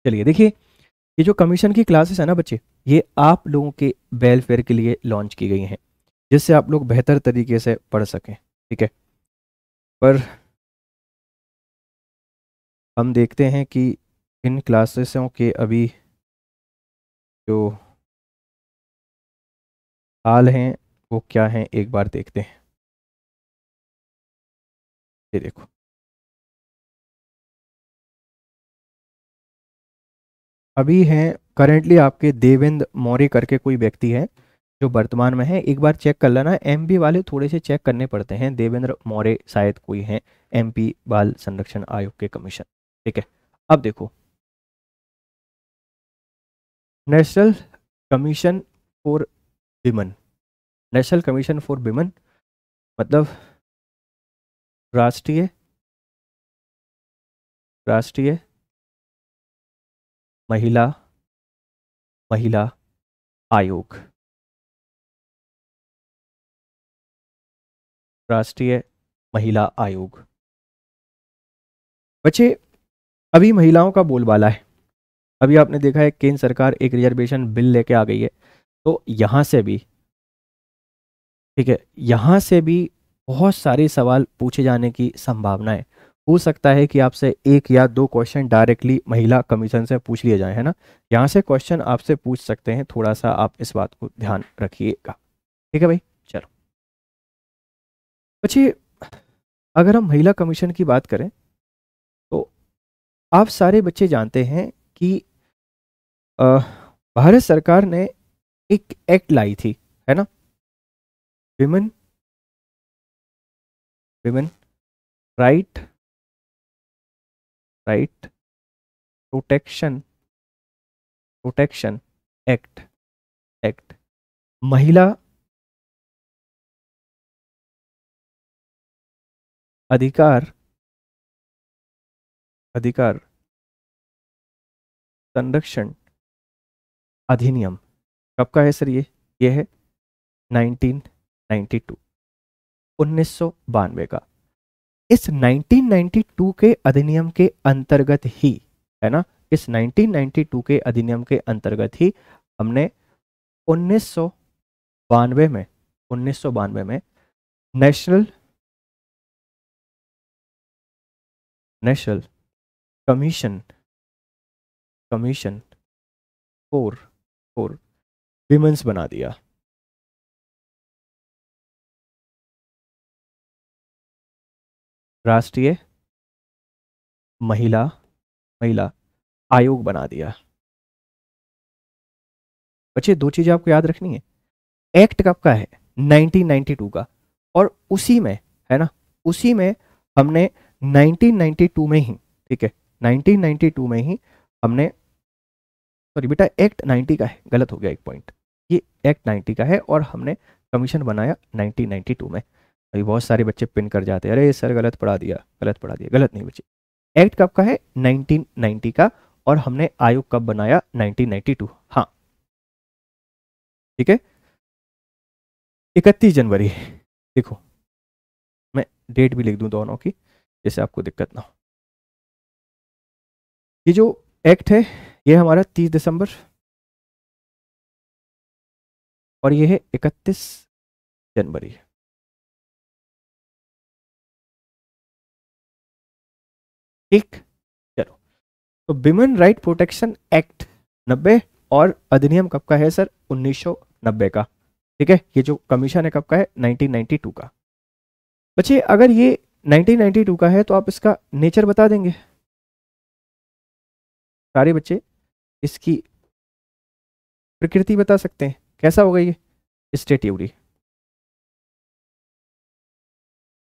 चलिए देखिए ये जो कमीशन की क्लासेस है ना बच्चे ये आप लोगों के वेलफेयर के लिए लॉन्च की गई हैं जिससे आप लोग बेहतर तरीके से पढ़ सकें ठीक है पर हम देखते हैं कि इन क्लासेसों के अभी जो हाल हैं वो क्या हैं एक बार देखते हैं ये देखो अभी हैं करेंटली आपके देवेंद्र मौर्य करके कोई व्यक्ति है जो वर्तमान में है एक बार चेक कर लेना एम वाले थोड़े से चेक करने पड़ते हैं देवेंद्र मौर्य शायद कोई है एम बाल संरक्षण आयोग के कमीशन ठीक है अब देखो national commission for women national commission for women मतलब राष्ट्रीय राष्ट्रीय महिला महिला आयोग राष्ट्रीय महिला आयोग बच्चे अभी महिलाओं का बोलबाला है अभी आपने देखा है केंद्र सरकार एक रिजर्वेशन बिल लेके आ गई है तो यहाँ से भी ठीक है यहाँ से भी बहुत सारे सवाल पूछे जाने की संभावना है हो सकता है कि आपसे एक या दो क्वेश्चन डायरेक्टली महिला कमीशन से पूछ लिए जाए है ना यहाँ से क्वेश्चन आपसे पूछ सकते हैं थोड़ा सा आप इस बात को ध्यान रखिएगा ठीक है भाई बच्चे अगर हम महिला कमीशन की बात करें तो आप सारे बच्चे जानते हैं कि भारत सरकार ने एक एक्ट लाई थी है ना women women right right protection protection act act महिला अधिकार अधिकार संरक्षण अधिनियम कब का है सर ये ये है 1992 उन्नीस का इस 1992 के अधिनियम के अंतर्गत ही है ना इस 1992 के अधिनियम के अंतर्गत ही हमने उन्नीस में उन्नीस में national national commission commission for for women's बना दिया राष्ट्रीय महिला महिला आयोग बना दिया बच्चे दो चीजें आपको याद रखनी है एक्ट कब का है 1992 का और उसी में है ना उसी में हमने 1992 में ही ठीक है 1992 में ही हमने सॉरी बेटा एक्ट 90 का है गलत हो गया एक पॉइंट ये एक्ट 90 का है और हमने कमीशन बनाया 1992 में अभी बहुत सारे बच्चे पिन कर जाते हैं अरे सर गलत पढ़ा दिया गलत पढ़ा दिया गलत नहीं बच्चे एक्ट कब का है 1990 का और हमने आयोग कब बनाया 1992 हाँ ठीक है इकतीस जनवरी देखो मैं डेट भी लिख दूं दोनों की जिससे आपको दिक्कत ना हो ये जो एक्ट है ये हमारा 30 दिसंबर और ये है 31 जनवरी एक चलो तो विमेन राइट प्रोटेक्शन एक्ट 90 और अधिनियम कब का है सर 1990 का ठीक है ये जो कमीशन है कब का है 1992 का बच्चे अगर ये 1992 का है तो आप इसका नेचर बता देंगे सारे बच्चे इसकी प्रकृति बता सकते हैं कैसा होगा ये स्टेट्यूरी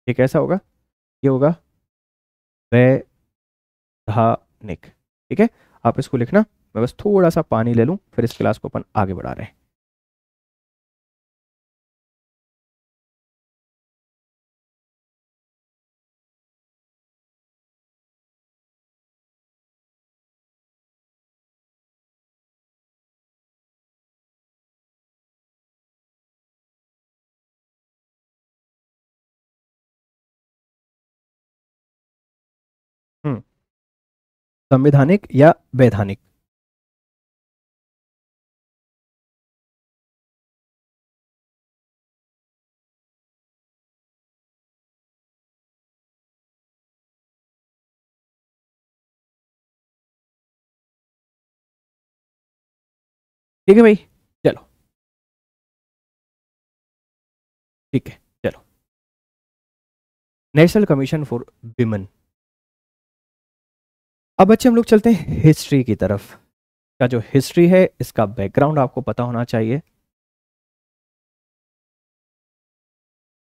ये कैसा होगा ये होगा वैधानिक ठीक है आप इसको लिखना मैं बस थोड़ा सा पानी ले लूँ फिर इस क्लास को अपन आगे बढ़ा रहे हैं संवैधानिक या वैधानिक ठीक है भाई चलो ठीक है चलो नेशनल कमीशन फॉर विमेन अब बच्चे हम लोग चलते हैं हिस्ट्री की तरफ का जो हिस्ट्री है इसका बैकग्राउंड आपको पता होना चाहिए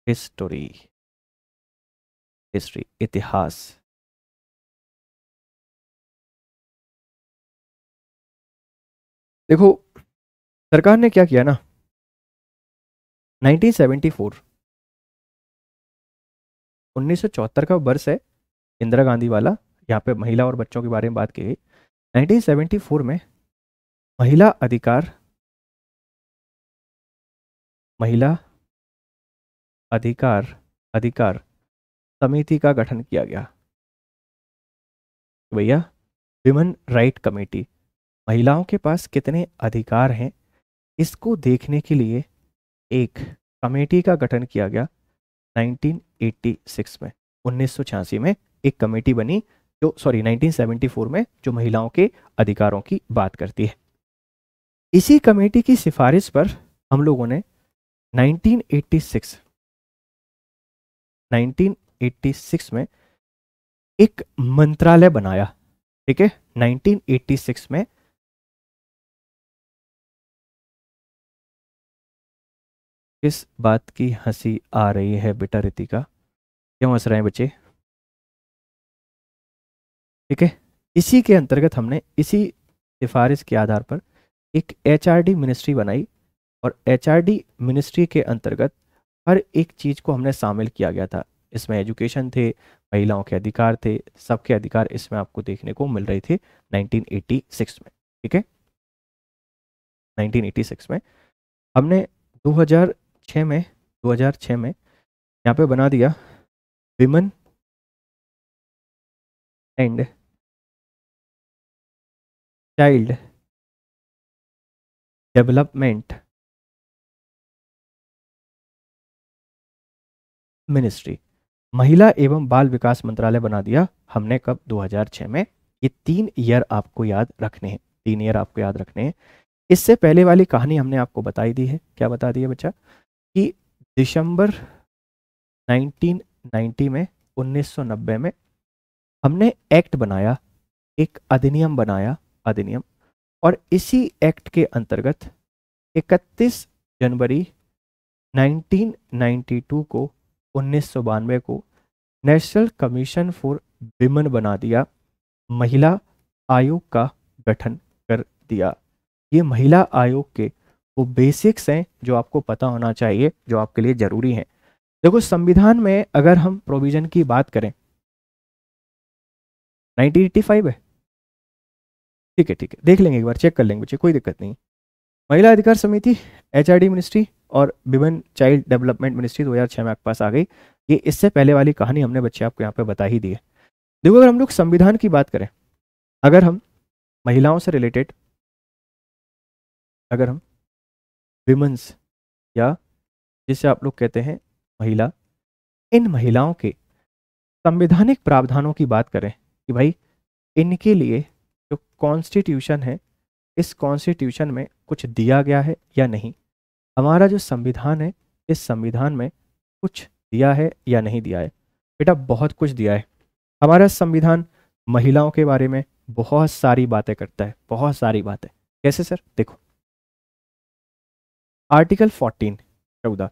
हिस्टोरी हिस्ट्री इतिहास देखो सरकार ने क्या किया ना 1974 1974 का वर्ष है इंदिरा गांधी वाला यहाँ पे महिला और बच्चों के बारे में बात की गई 1974 में महिला अधिकार महिला अधिकार अधिकार समिति का गठन किया गया भैया विमेन राइट कमेटी महिलाओं के पास कितने अधिकार हैं इसको देखने के लिए एक कमेटी का गठन किया गया 1986 में उन्नीस में एक कमेटी बनी जो सॉरी 1974 में जो महिलाओं के अधिकारों की बात करती है इसी कमेटी की सिफारिश पर हम लोगों ने 1986 1986 में एक मंत्रालय बनाया ठीक है 1986 में किस बात की हंसी आ रही है बेटा रितिका क्यों हंस रहे हैं बच्चे ठीक है इसी के अंतर्गत हमने इसी सिफारिश के आधार पर एक एच मिनिस्ट्री बनाई और एच मिनिस्ट्री के अंतर्गत हर एक चीज़ को हमने शामिल किया गया था इसमें एजुकेशन थे महिलाओं के अधिकार थे सबके अधिकार इसमें आपको देखने को मिल रहे थे 1986 में ठीक है 1986 में हमने 2006 में 2006 में यहाँ पे बना दिया women and child development ministry महिला एवं बाल विकास मंत्रालय बना दिया हमने कब 2006 में ये तीन ईयर आपको याद रखने हैं तीन ईयर आपको याद रखने हैं इससे पहले वाली कहानी हमने आपको बताई दी है क्या बता दी है बच्चा कि दिसंबर 1990 में 1990 में हमने एक्ट बनाया एक अधिनियम बनाया अधिनियम और इसी एक्ट के अंतर्गत 31 जनवरी 1992 को उन्नीस को नेशनल कमीशन फॉर विमन बना दिया महिला आयोग का गठन कर दिया ये महिला आयोग के वो बेसिक्स हैं जो आपको पता होना चाहिए जो आपके लिए ज़रूरी हैं देखो संविधान में अगर हम प्रोविज़न की बात करें 1985 है ठीक है ठीक है देख लेंगे एक बार चेक कर लेंगे बच्चे कोई दिक्कत नहीं महिला अधिकार समिति एच मिनिस्ट्री और विमेन चाइल्ड डेवलपमेंट मिनिस्ट्री 2006 में आपके पास आ गई ये इससे पहले वाली कहानी हमने बच्चे आपको यहाँ पे बता ही दी है देखो अगर हम लोग संविधान की बात करें अगर हम महिलाओं से रिलेटेड अगर हम विमेंस या जिसे आप लोग कहते हैं महिला इन महिलाओं के संवैधानिक प्रावधानों की बात करें कि भाई इनके लिए जो कॉन्स्टिट्यूशन है इस कॉन्स्टिट्यूशन में कुछ दिया गया है या नहीं हमारा जो संविधान है इस संविधान में कुछ दिया है या नहीं दिया है बेटा बहुत कुछ दिया है हमारा संविधान महिलाओं के बारे में बहुत सारी बातें करता है बहुत सारी बातें कैसे सर देखो आर्टिकल 14 चौदह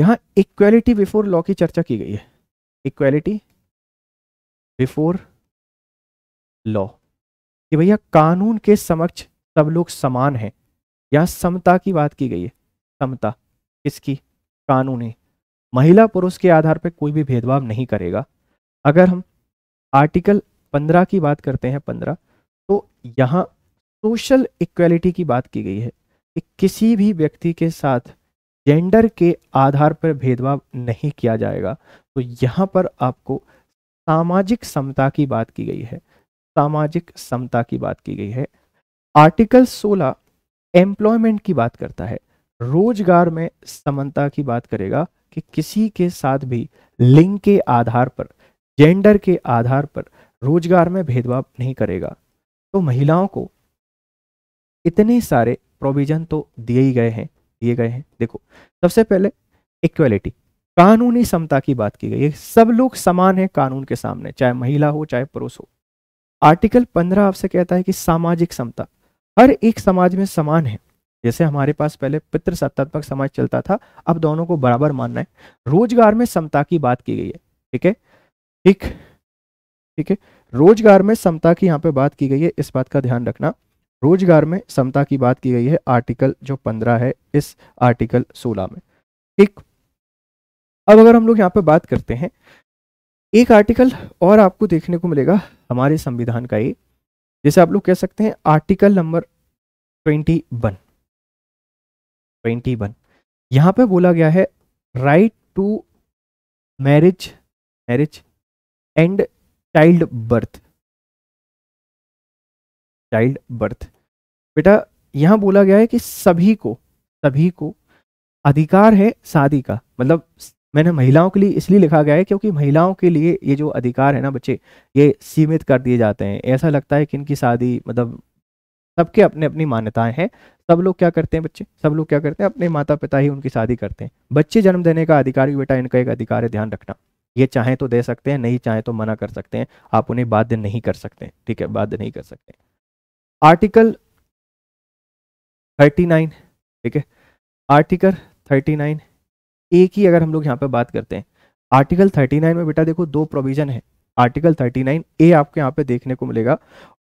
यहां इक्वेलिटी बिफोर लॉ की चर्चा की गई है इक्वेलिटी बिफोर लॉ कि भैया कानून के समक्ष सब लोग समान हैं यहाँ समता की बात की गई है समता इसकी कानूनी महिला पुरुष के आधार पर कोई भी भेदभाव नहीं करेगा अगर हम आर्टिकल पंद्रह की बात करते हैं पंद्रह तो यहाँ सोशल इक्वलिटी की बात की गई है कि किसी भी व्यक्ति के साथ जेंडर के आधार पर भेदभाव नहीं किया जाएगा तो यहाँ पर आपको सामाजिक समता की बात की गई है सामाजिक समता की बात की गई है आर्टिकल 16 एम्प्लॉयमेंट की बात करता है रोजगार में समानता की बात करेगा कि किसी के साथ भी लिंग के आधार पर जेंडर के आधार पर रोजगार में भेदभाव नहीं करेगा तो महिलाओं को इतने सारे प्रोविजन तो दिए ही गए हैं दिए गए हैं देखो सबसे पहले इक्वलिटी कानूनी समता की बात की गई है सब लोग समान हैं कानून के सामने चाहे महिला हो चाहे पुरुष हो आर्टिकल पंद्रह आपसे कहता है कि सामाजिक समता हर एक समाज में समान है जैसे हमारे पास पहले पितृ सत्तात्मक समाज चलता था अब दोनों को बराबर मानना है रोजगार में समता की बात की गई है ठीक है ठीक ठीक है रोजगार में समता की यहाँ पे बात की गई है इस बात का ध्यान रखना रोजगार में समता की बात की गई है आर्टिकल जो पंद्रह है इस आर्टिकल सोलह में ठीक अब अगर हम लोग यहाँ पे बात करते हैं एक आर्टिकल और आपको देखने को मिलेगा हमारे संविधान का ये जैसे आप लोग कह सकते हैं article number twenty one twenty one यहाँ पे बोला गया है right to marriage marriage and child birth child birth बेटा यहाँ बोला गया है कि सभी को सभी को अधिकार है शादी का मतलब मैंने महिलाओं के लिए इसलिए लिखा गया है क्योंकि महिलाओं के लिए ये जो अधिकार है ना बच्चे ये सीमित कर दिए जाते हैं ऐसा लगता है कि इनकी शादी मतलब सबके अपने अपनी मान्यताएं हैं सब लोग क्या करते हैं बच्चे सब लोग क्या करते हैं अपने माता पिता ही उनकी शादी करते हैं बच्चे जन्म देने का अधिकार भी बेटा इनका एक अधिकार है ध्यान रखना ये चाहें तो दे सकते हैं नहीं चाहें तो मना कर सकते हैं आप उन्हें बाध्य नहीं कर सकते ठीक है बाध्य नहीं कर सकते आर्टिकल थर्टी ठीक है आर्टिकल थर्टी ए की अगर हम लोग यहाँ पर बात करते हैं आर्टिकल 39 में बेटा देखो दो प्रोविजन है आर्टिकल 39 ए आपको यहाँ पे देखने को मिलेगा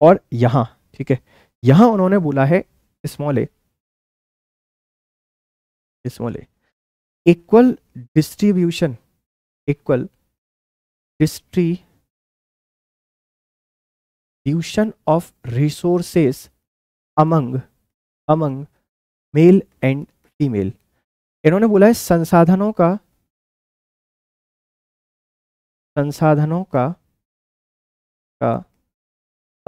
और यहाँ ठीक है यहाँ उन्होंने बोला है small a small equal equal distribution equal distribution of resources among among male and female इन्होंने बोला है संसाधनों का संसाधनों का का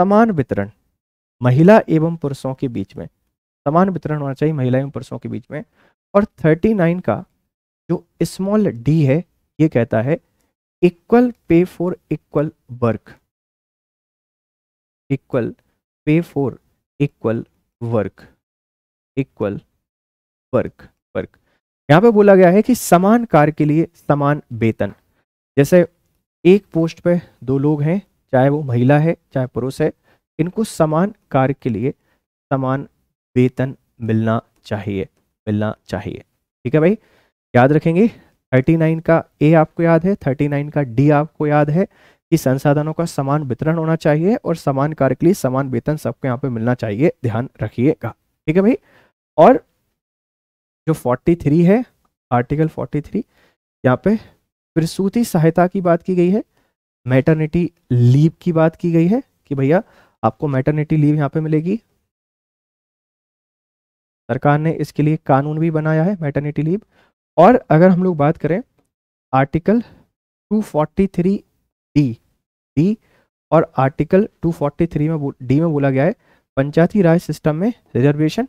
समान वितरण महिला एवं पुरुषों के बीच में समान वितरण होना चाहिए महिला एवं पुरुषों के बीच में और 39 का जो स्मॉल डी है ये कहता है equal pay for equal work equal pay for equal work equal work work यहाँ पे बोला गया है कि समान कार्य के लिए समान वेतन जैसे एक पोस्ट पे दो लोग हैं चाहे वो महिला है चाहे पुरुष है इनको समान कार्य के लिए समान वेतन मिलना चाहिए मिलना चाहिए ठीक है भाई याद रखेंगे 39 का ए आपको याद है 39 का डी आपको याद है कि संसाधनों का समान वितरण होना चाहिए और समान कार्य के लिए समान वेतन सबको यहाँ पे मिलना चाहिए ध्यान रखिएगा ठीक है भाई और जो 43 है आर्टिकल 43 थ्री यहाँ पे प्रसूति सहायता की बात की गई है मैटरनिटी लीव की बात की गई है कि भैया आपको मैटरनिटी लीव यहाँ पे मिलेगी सरकार ने इसके लिए कानून भी बनाया है मैटरनिटी लीव और अगर हम लोग बात करें आर्टिकल 243 डी डी और आर्टिकल 243 में डी में बोला गया है पंचायती राज सिस्टम में रिजर्वेशन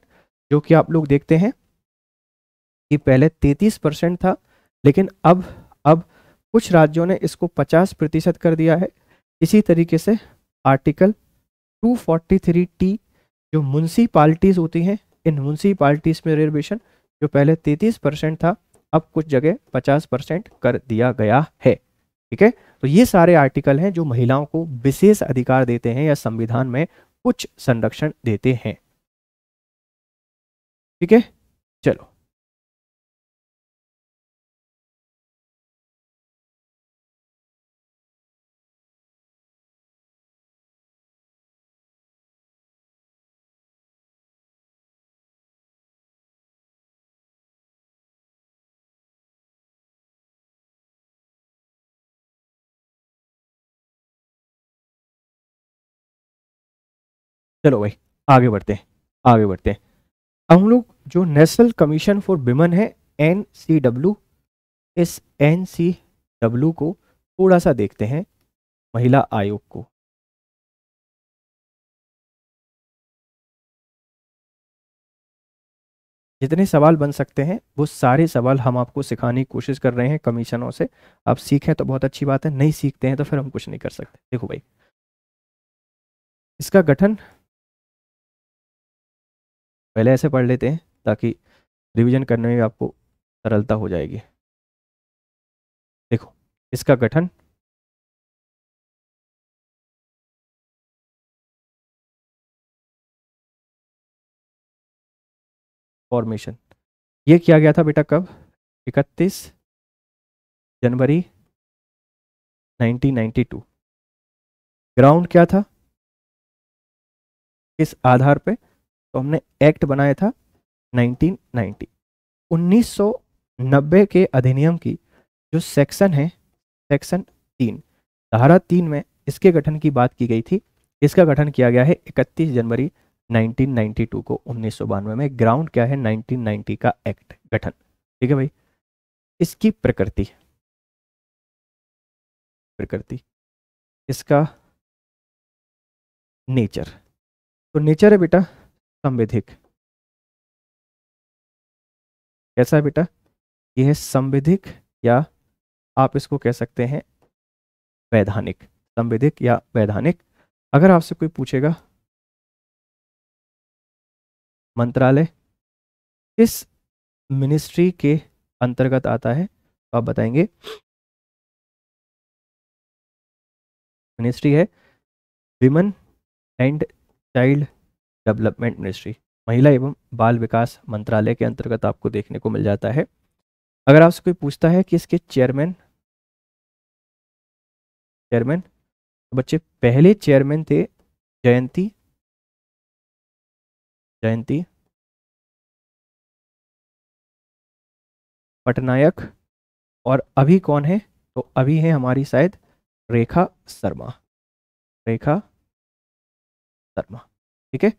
जो कि आप लोग देखते हैं कि पहले 33 परसेंट था लेकिन अब अब कुछ राज्यों ने इसको 50 प्रतिशत कर दिया है इसी तरीके से आर्टिकल 243 टी जो म्यूनसिपाल्टीज होती हैं इन म्यूनसिपाल्टीज में रिजर्वेशन जो पहले 33 परसेंट था अब कुछ जगह 50 परसेंट कर दिया गया है ठीक है तो ये सारे आर्टिकल हैं जो महिलाओं को विशेष अधिकार देते हैं या संविधान में कुछ संरक्षण देते हैं ठीक है चलो चलो भाई आगे बढ़ते हैं आगे बढ़ते हैं अब हम लोग जो नेशनल कमीशन फॉर विमन है एन सी डब्ल्यू इस एन सी डब्ल्यू को थोड़ा सा देखते हैं महिला आयोग को जितने सवाल बन सकते हैं वो सारे सवाल हम आपको सिखाने की कोशिश कर रहे हैं कमीशनों से आप सीखें तो बहुत अच्छी बात है नहीं सीखते हैं तो फिर हम कुछ नहीं कर सकते देखो भाई इसका गठन पहले ऐसे पढ़ लेते हैं ताकि रिवीजन करने में आपको सरलता हो जाएगी देखो इसका गठन फॉर्मेशन ये किया गया था बेटा कब 31 जनवरी 1992 ग्राउंड क्या था किस आधार पे तो हमने एक्ट बनाया था 1990 1990 के अधिनियम की जो सेक्शन है सेक्शन तीन धारा तीन में इसके गठन की बात की गई थी इसका गठन किया गया है 31 जनवरी 1992 को उन्नीस में ग्राउंड क्या है 1990 का एक्ट गठन ठीक है भाई इसकी प्रकृति प्रकृति इसका नेचर तो नेचर है बेटा संविधिक कैसा है बेटा यह है संविधिक या आप इसको कह सकते हैं वैधानिक संविधिक या वैधानिक अगर आपसे कोई पूछेगा मंत्रालय किस मिनिस्ट्री के अंतर्गत आता है तो आप बताएंगे मिनिस्ट्री है women and child development ministry महिला एवं बाल विकास मंत्रालय के अंतर्गत आपको देखने को मिल जाता है अगर आपसे कोई पूछता है कि इसके चेयरमैन चेयरमैन तो बच्चे पहले चेयरमैन थे जयंती जयंती पटनायक और अभी कौन है तो अभी है हमारी शायद रेखा शर्मा रेखा शर्मा ठीक है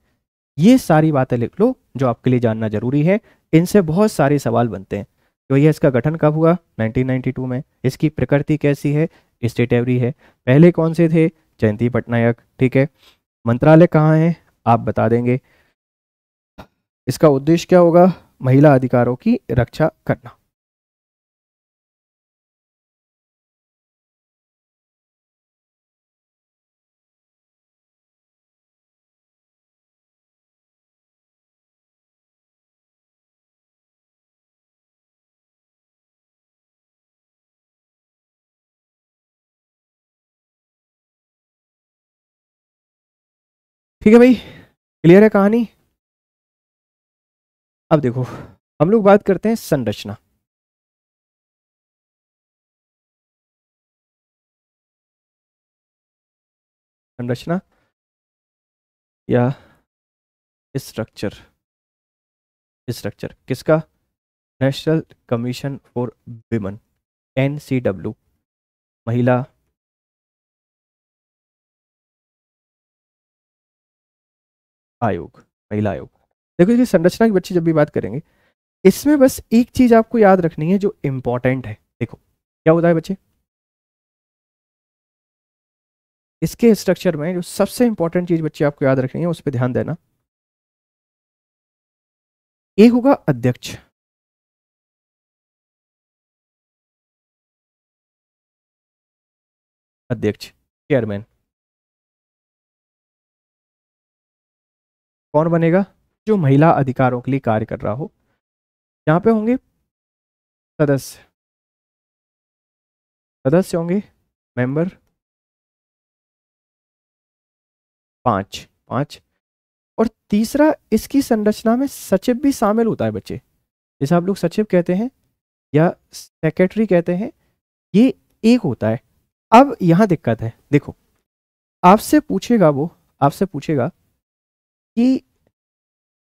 ये सारी बातें लिख लो जो आपके लिए जानना जरूरी है इनसे बहुत सारे सवाल बनते हैं तो यह इसका गठन कब हुआ 1992 में इसकी प्रकृति कैसी है स्टेट एवरी है पहले कौन से थे जयंती पटनायक ठीक है मंत्रालय कहाँ है आप बता देंगे इसका उद्देश्य क्या होगा महिला अधिकारों की रक्षा करना ठीक है भाई क्लियर है कहानी अब देखो हम लोग बात करते हैं संरचना संरचना या स्ट्रक्चर स्ट्रक्चर किसका नेशनल कमीशन फॉर विमन एन महिला आयोग महिला आयोग देखो ये संरचना की बच्चे जब भी बात करेंगे इसमें बस एक चीज आपको याद रखनी है जो इंपॉर्टेंट है देखो क्या होता है बच्चे इसके स्ट्रक्चर में जो सबसे इंपॉर्टेंट चीज बच्चे आपको याद रखनी है उस पर ध्यान देना एक होगा अध्यक्ष अध्यक्ष चेयरमैन कौन बनेगा जो महिला अधिकारों के लिए कार्य कर रहा हो यहाँ पे होंगे सदस्य सदस्य होंगे मेंबर पांच पांच और तीसरा इसकी संरचना में सचिव भी शामिल होता है बच्चे जैसे आप लोग सचिव कहते हैं या सेक्रेटरी कहते हैं ये एक होता है अब यहां दिक्कत है देखो आपसे पूछेगा वो आपसे पूछेगा कि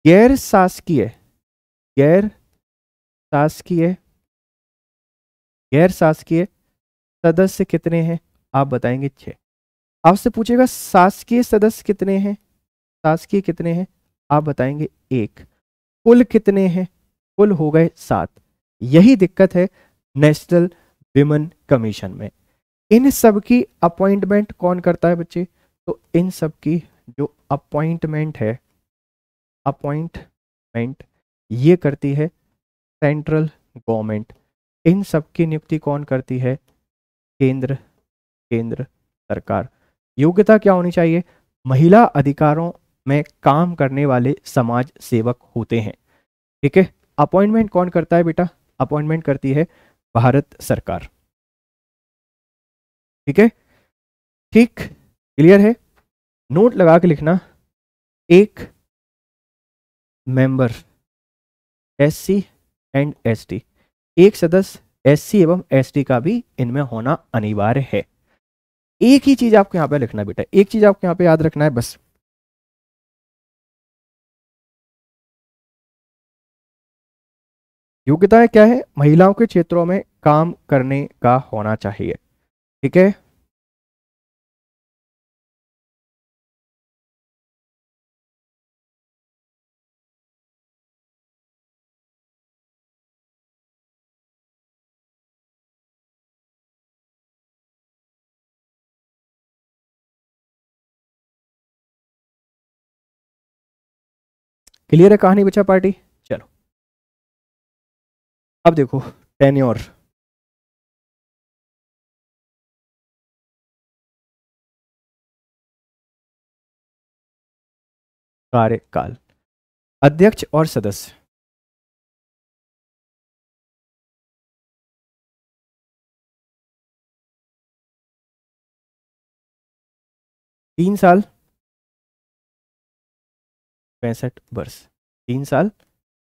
गैर शासकीय गैर शासकीय गैर शासकीय सदस्य कितने हैं आप बताएंगे छः आपसे पूछेगा शासकीय सदस्य कितने हैं शासकीय कितने हैं आप बताएंगे एक कुल कितने हैं कुल हो गए सात यही दिक्कत है नेशनल विमन कमीशन में इन सब की अपॉइंटमेंट कौन करता है बच्चे तो इन सब की जो अपॉइंटमेंट है अपॉइंटमेंट ये करती है सेंट्रल गवर्नमेंट इन सब की नियुक्ति कौन करती है केंद्र केंद्र सरकार योग्यता क्या होनी चाहिए महिला अधिकारों में काम करने वाले समाज सेवक होते हैं ठीक है अपॉइंटमेंट कौन करता है बेटा अपॉइंटमेंट करती है भारत सरकार ठीक है ठीक क्लियर है नोट लगा के लिखना एक मेंबर एससी एंड एसटी एक सदस्य एससी एवं एसटी का भी इनमें होना अनिवार्य है एक ही चीज आपको यहां पे लिखना बेटा एक चीज आपको यहां पे याद रखना है बस योग्यताएं क्या है महिलाओं के क्षेत्रों में काम करने का होना चाहिए ठीक है क्लियर है कहानी बचा पार्टी चलो अब देखो टेन्योर कार्यकाल अध्यक्ष और सदस्य तीन साल पैंसठ वर्ष तीन साल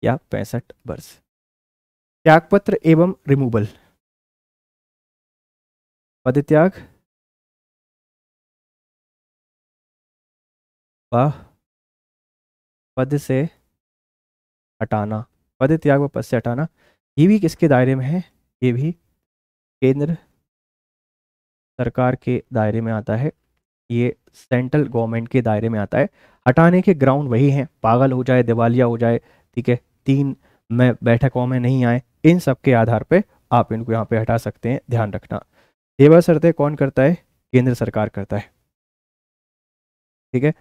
या पैंसठ वर्ष त्यागपत्र एवं रिमूवल पदत्याग व पद से हटाना पद त्याग व पद से हटाना ये भी किसके दायरे में है ये भी केंद्र सरकार के दायरे में आता है ये सेंट्रल गवर्नमेंट के दायरे में आता है हटाने के ग्राउंड वही हैं पागल हो जाए दिवालिया हो जाए ठीक है तीन में बैठकों में नहीं आए इन सब के आधार पर आप इनको यहाँ पे हटा सकते हैं ध्यान रखना सेवा शर्तें कौन करता है केंद्र सरकार करता है ठीक है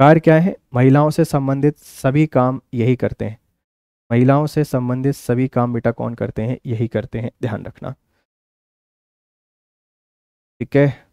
कार्य क्या है महिलाओं से संबंधित सभी काम यही करते हैं महिलाओं से संबंधित सभी काम बेटा कौन करते हैं यही करते हैं ध्यान रखना ठीक है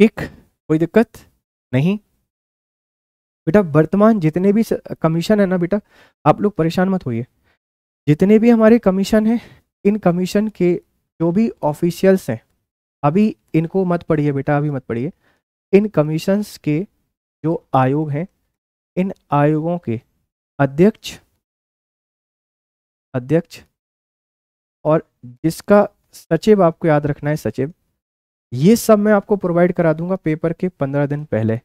ठीक कोई दिक्कत नहीं बेटा वर्तमान जितने भी कमीशन है ना बेटा आप लोग परेशान मत होइए जितने भी हमारे कमीशन हैं इन कमीशन के जो भी ऑफिशियल्स हैं अभी इनको मत पढ़िए बेटा अभी मत पढ़िए इन कमीशंस के जो आयोग हैं इन आयोगों के अध्यक्ष अध्यक्ष और जिसका सचिव आपको याद रखना है सचिव ये सब मैं आपको प्रोवाइड करा दूंगा पेपर के पंद्रह दिन पहले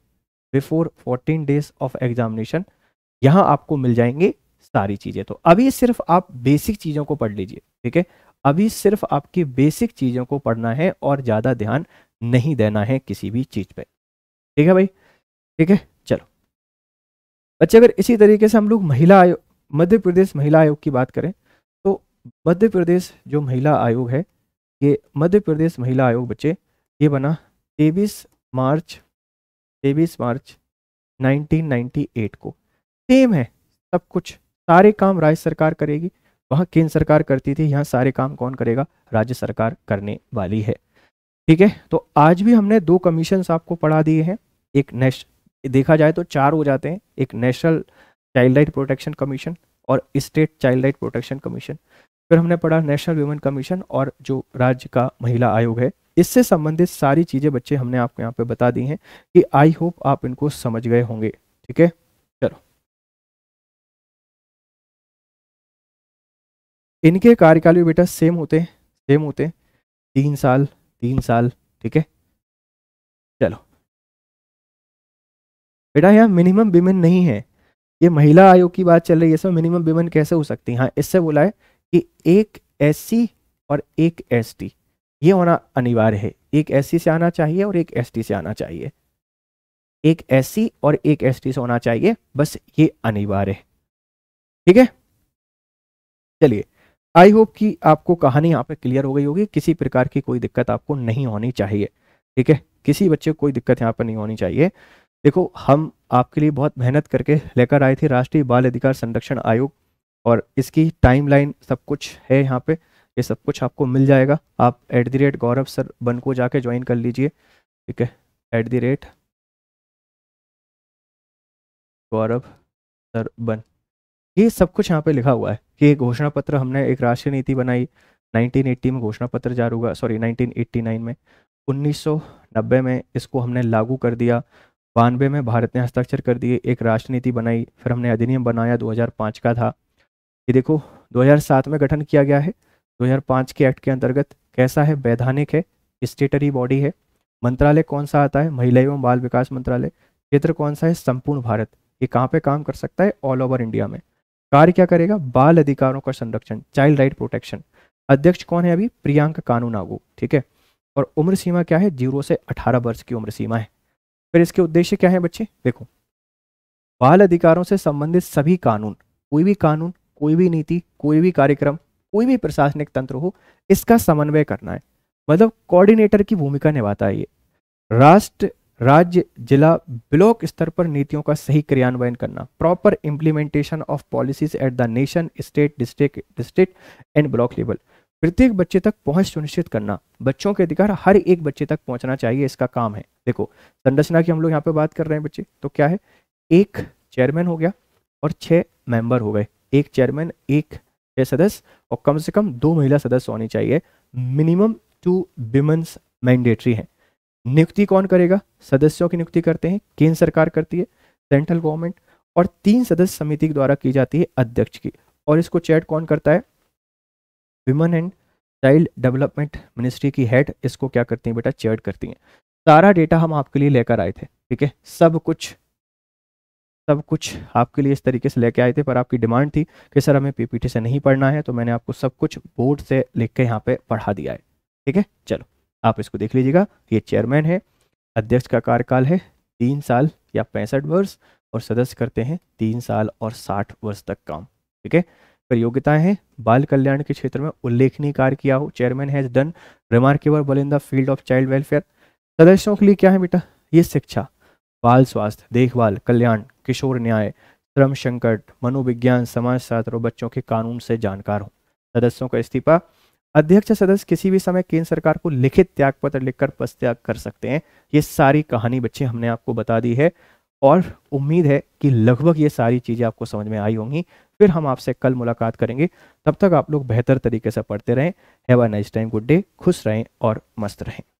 before fourteen days of examination यहाँ आपको मिल जाएंगे सारी चीज़ें तो अभी सिर्फ आप बेसिक चीज़ों को पढ़ लीजिए ठीक है अभी सिर्फ आपकी बेसिक चीज़ों को पढ़ना है और ज़्यादा ध्यान नहीं देना है किसी भी चीज़ पे ठीक है भाई ठीक है चलो अच्छा अगर इसी तरीके से हम लोग महिला आयोग मध्य प्रदेश महिला आयोग की बात करें तो मध्य प्रदेश जो महिला आयोग है ये मध्य प्रदेश महिला आयोग बच्चे ये बना तेईस मार्च तेईस मार्च 1998 को सेम है सब कुछ सारे काम राज्य सरकार करेगी वहाँ केंद्र सरकार करती थी यहाँ सारे काम कौन करेगा राज्य सरकार करने वाली है ठीक है तो आज भी हमने दो कमीशन आपको पढ़ा दिए हैं एक नेश देखा जाए तो चार हो जाते हैं एक national child right protection commission और state child right protection commission फिर हमने पढ़ा नेशनल वुमेन कमीशन और जो राज्य का महिला आयोग है इससे संबंधित सारी चीज़ें बच्चे हमने आपको यहाँ पे बता दी हैं कि आई होप आप इनको समझ गए होंगे ठीक है चलो इनके कार्यकाल भी बेटा सेम होते हैं सेम होते हैं तीन साल तीन साल ठीक है चलो बेटा यहाँ मिनिमम विमेन नहीं है ये महिला आयोग की बात चल रही है इसमें मिनिमम विमेन कैसे हो सकती है हाँ इससे बोला है कि एक एस और एक एस ये होना अनिवार्य है एक एस से आना चाहिए और एक एस से आना चाहिए एक एस और एक एस से होना चाहिए बस ये अनिवार्य है ठीक है चलिए आई होप कि आपको कहानी यहाँ पे क्लियर हो गई होगी किसी प्रकार की कोई दिक्कत आपको नहीं होनी चाहिए ठीक है किसी बच्चे को कोई दिक्कत यहाँ पर नहीं होनी चाहिए देखो हम आपके लिए बहुत मेहनत करके लेकर आए थे राष्ट्रीय बाल अधिकार संरक्षण आयोग और इसकी टाइमलाइन सब कुछ है यहाँ पे ये सब कुछ आपको मिल जाएगा आप at the rate Gaurav sir बन को जाके ज्वाइन कर लीजिए ठीक है at the rate Gaurav sir बन ये सब कुछ यहाँ पे लिखा हुआ है कि घोषणा पत्र हमने एक राष्ट्रीय नीति बनाई 1980 में घोषणा पत्र जारी हुआ सॉरी 1989 में 1990 में इसको हमने लागू कर दिया बानवे में भारत ने हस्ताक्षर कर दिए एक राष्ट्र नीति बनाई फिर हमने अधिनियम बनाया 2005 का था ये देखो 2007 में गठन किया गया है 2005 के एक्ट के अंतर्गत कैसा है वैधानिक है स्टेटरी बॉडी है मंत्रालय कौन सा आता है महिला एवं बाल विकास मंत्रालय क्षेत्र कौन सा है संपूर्ण भारत ये कहाँ पे काम कर सकता है ऑल ओवर इंडिया में कार्य क्या करेगा बाल अधिकारों का संरक्षण चाइल्ड राइट प्रोटेक्शन अध्यक्ष कौन है अभी प्रियांक कानू नागू ठीक है और उम्र सीमा क्या है जीरो से अठारह वर्ष की उम्र सीमा है फिर इसके उद्देश्य क्या है बच्चे देखो बाल अधिकारों से संबंधित सभी कानून कोई भी कानून कोई भी नीति कोई भी कार्यक्रम कोई भी प्रशासनिक तंत्र हो इसका समन्वय करना है मतलब कोऑर्डिनेटर की भूमिका निभाता है ये राष्ट्र राज्य जिला ब्लॉक स्तर पर नीतियों का सही क्रियान्वयन करना proper implementation of policies at the nation state district district and block level प्रत्येक बच्चे तक पहुंच सुनिश्चित करना बच्चों के अधिकार हर एक बच्चे तक पहुंचना चाहिए इसका काम है देखो संरचना की हम लोग यहाँ पे बात कर रहे हैं बच्चे तो क्या है एक चेयरमैन हो गया और छह मेंबर हो गए एक चेयरमैन एक छः सदस्य और कम से कम दो महिला सदस्य होनी चाहिए मिनिमम टू विमेंस मैंडेटरी है नियुक्ति कौन करेगा सदस्यों की नियुक्ति करते हैं केंद्र सरकार करती है सेंट्रल गवर्नमेंट और तीन सदस्य समिति द्वारा की जाती है अध्यक्ष की और इसको चेट कौन करता है women and child development ministry की हेड इसको क्या करती है बेटा चेट करती है सारा डेटा हम आपके लिए लेकर आए थे ठीक है सब कुछ सब कुछ आपके लिए इस तरीके से लेके आए थे पर आपकी डिमांड थी कि सर हमें पीपीटी से नहीं पढ़ना है तो मैंने आपको सब कुछ बोर्ड से लिख के यहाँ पे पढ़ा दिया है ठीक है चलो आप इसको देख लीजिएगा ये चेयरमैन है अध्यक्ष का कार्यकाल है तीन साल या पैंसठ वर्ष और सदस्य करते हैं तीन साल और साठ वर्ष तक काम ठीक है पर योग्यताएं हैं बाल कल्याण के क्षेत्र में उल्लेखनीय कार्य किया हो चेयरमैन हैज डन रिमार्केबल बल in the field of child welfare सदस्यों के लिए क्या है बेटा ये शिक्षा बाल स्वास्थ्य देखभाल कल्याण किशोर न्याय श्रम संकट मनोविज्ञान समाजशास्त्र और बच्चों के कानून से जानकार हो सदस्यों का इस्तीफा अध्यक्ष सदस्य किसी भी समय केंद्र सरकार को लिखित त्याग पत्र लिखकर पश्चात कर सकते हैं ये सारी कहानी बच्चे हमने आपको बता दी है और उम्मीद है कि लगभग ये सारी चीज़ें आपको समझ में आई होंगी फिर हम आपसे कल मुलाकात करेंगे तब तक आप लोग बेहतर तरीके से पढ़ते रहें have a nice time good day खुश रहें और मस्त रहें